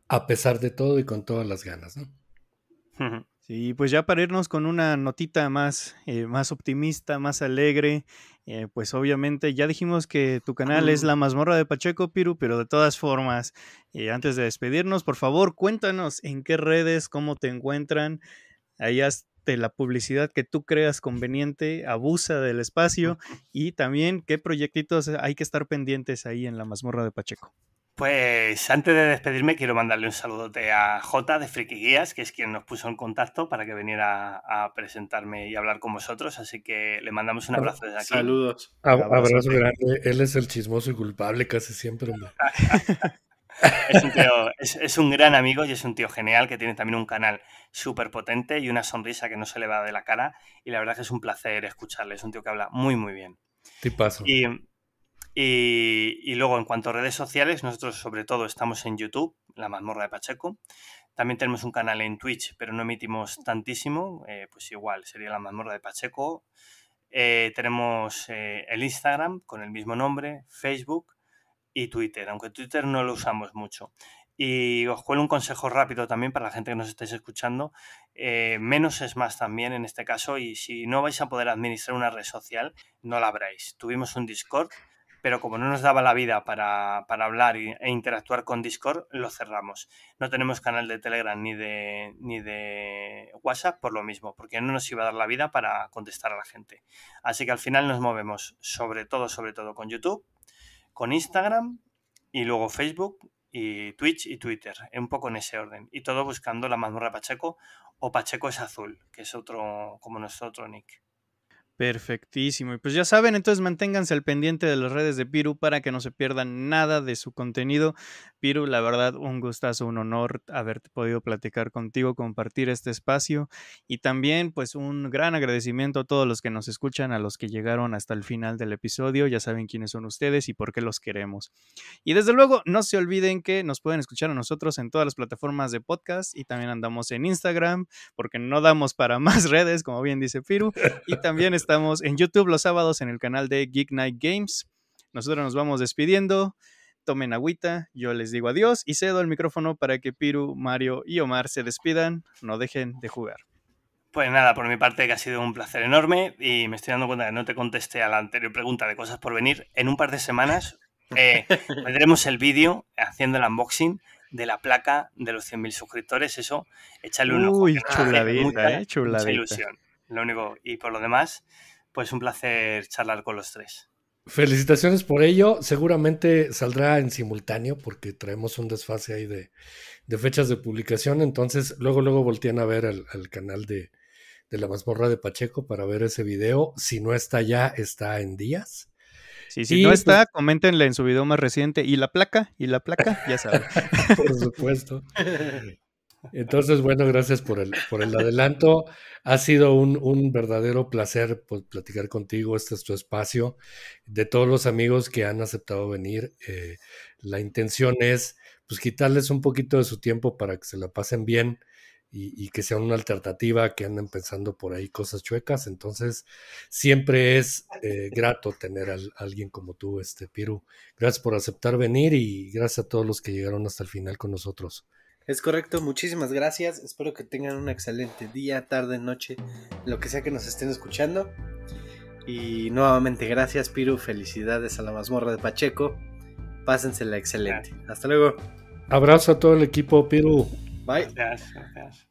A pesar de todo y con todas las ganas, ¿no? Sí, pues ya para irnos con una notita más, eh, más optimista, más alegre, eh, pues obviamente ya dijimos que tu canal es ah. La Mazmorra de Pacheco Piru, pero de todas formas, eh, antes de despedirnos, por favor, cuéntanos en qué redes, cómo te encuentran. Ahí este, la publicidad que tú creas conveniente, abusa del espacio y también qué proyectitos hay que estar pendientes ahí en la mazmorra de Pacheco. Pues antes de despedirme quiero mandarle un saludote a Jota de Friki Guías, que es quien nos puso en contacto para que viniera a, presentarme y hablar con vosotros, así que le mandamos un abrazo desde aquí. Saludos. abrazo grande, él es el chismoso y culpable casi siempre. Es un, tío, es, un gran amigo y es un tío genial que tiene también un canal súper potente y una sonrisa que no se le va de la cara. Y la verdad que es un placer escucharle. Es un tío que habla muy, muy bien. Y, luego, en cuanto a redes sociales, nosotros sobre todo estamos en YouTube, La mazmorra de Pacheco. También tenemos un canal en Twitch, pero no emitimos tantísimo. Eh, pues igual, sería La mazmorra de Pacheco. Eh, tenemos eh, el Instagram con el mismo nombre, Facebook, y Twitter, aunque Twitter no lo usamos mucho. Y os cuelo un consejo rápido también para la gente que nos estáis escuchando. Eh, menos es más también en este caso y si no vais a poder administrar una red social, no la habráis. Tuvimos un Discord, pero como no nos daba la vida para, para hablar e interactuar con Discord, lo cerramos. No tenemos canal de Telegram ni de, ni de WhatsApp por lo mismo, porque no nos iba a dar la vida para contestar a la gente. Así que al final nos movemos sobre todo, sobre todo con YouTube con Instagram y luego Facebook y Twitch y Twitter, eh, un poco en ese orden. Y todo buscando la mazmorra Pacheco o Pacheco es azul, que es otro como nuestro otro nick. Perfectísimo. Y pues ya saben, entonces manténganse al pendiente de las redes de Piru para que no se pierdan nada de su contenido. Piru, la verdad, un gustazo, un honor haberte podido platicar contigo, compartir este espacio y también pues un gran agradecimiento a todos los que nos escuchan, a los que llegaron hasta el final del episodio. Ya saben quiénes son ustedes y por qué los queremos. Y desde luego, no se olviden que nos pueden escuchar a nosotros en todas las plataformas de podcast y también andamos en Instagram porque no damos para más redes, como bien dice Piru. Y también Estamos en YouTube los sábados en el canal de Geek Night Games. Nosotros nos vamos despidiendo. Tomen agüita, yo les digo adiós y cedo el micrófono para que Piru, Mario y Omar se despidan. No dejen de jugar. Pues nada, por mi parte que ha sido un placer enorme y me estoy dando cuenta que no te contesté a la anterior pregunta de cosas por venir. En un par de semanas tendremos eh, el vídeo haciendo el unboxing de la placa de los 100.000 suscriptores. Eso, échale un Uy, ojo. Uy, chuladita, eh, eh chuladita. ilusión lo único. Y por lo demás, pues un placer charlar con los tres. Felicitaciones por ello. Seguramente saldrá en simultáneo porque traemos un desfase ahí de, de fechas de publicación. Entonces, luego, luego voltean a ver al, canal de, la mazmorra de Pacheco para ver ese video. Si no está ya, está en días. Sí, si no está, pues- coméntenle en su video más reciente. ¿Y la placa? ¿Y la placa? Ya saben. por supuesto. Entonces, bueno, gracias por el, por el adelanto. Ha sido un, verdadero placer pues, platicar contigo. Este es tu espacio. De todos los amigos que han aceptado venir, eh, la intención es pues quitarles un poquito de su tiempo para que se la pasen bien y, que sea una alternativa, que anden pensando por ahí cosas chuecas. Entonces, siempre es eh, grato tener a, alguien como tú, este Piru. Gracias por aceptar venir y gracias a todos los que llegaron hasta el final con nosotros. Es correcto, muchísimas gracias. Espero que tengan un excelente día, tarde, noche, lo que sea que nos estén escuchando. Y nuevamente gracias, Piru. Felicidades a la mazmorra de Pacheco. Pásensela excelente. Hasta luego. Abrazo a todo el equipo, Piru. Bye. Gracias, gracias.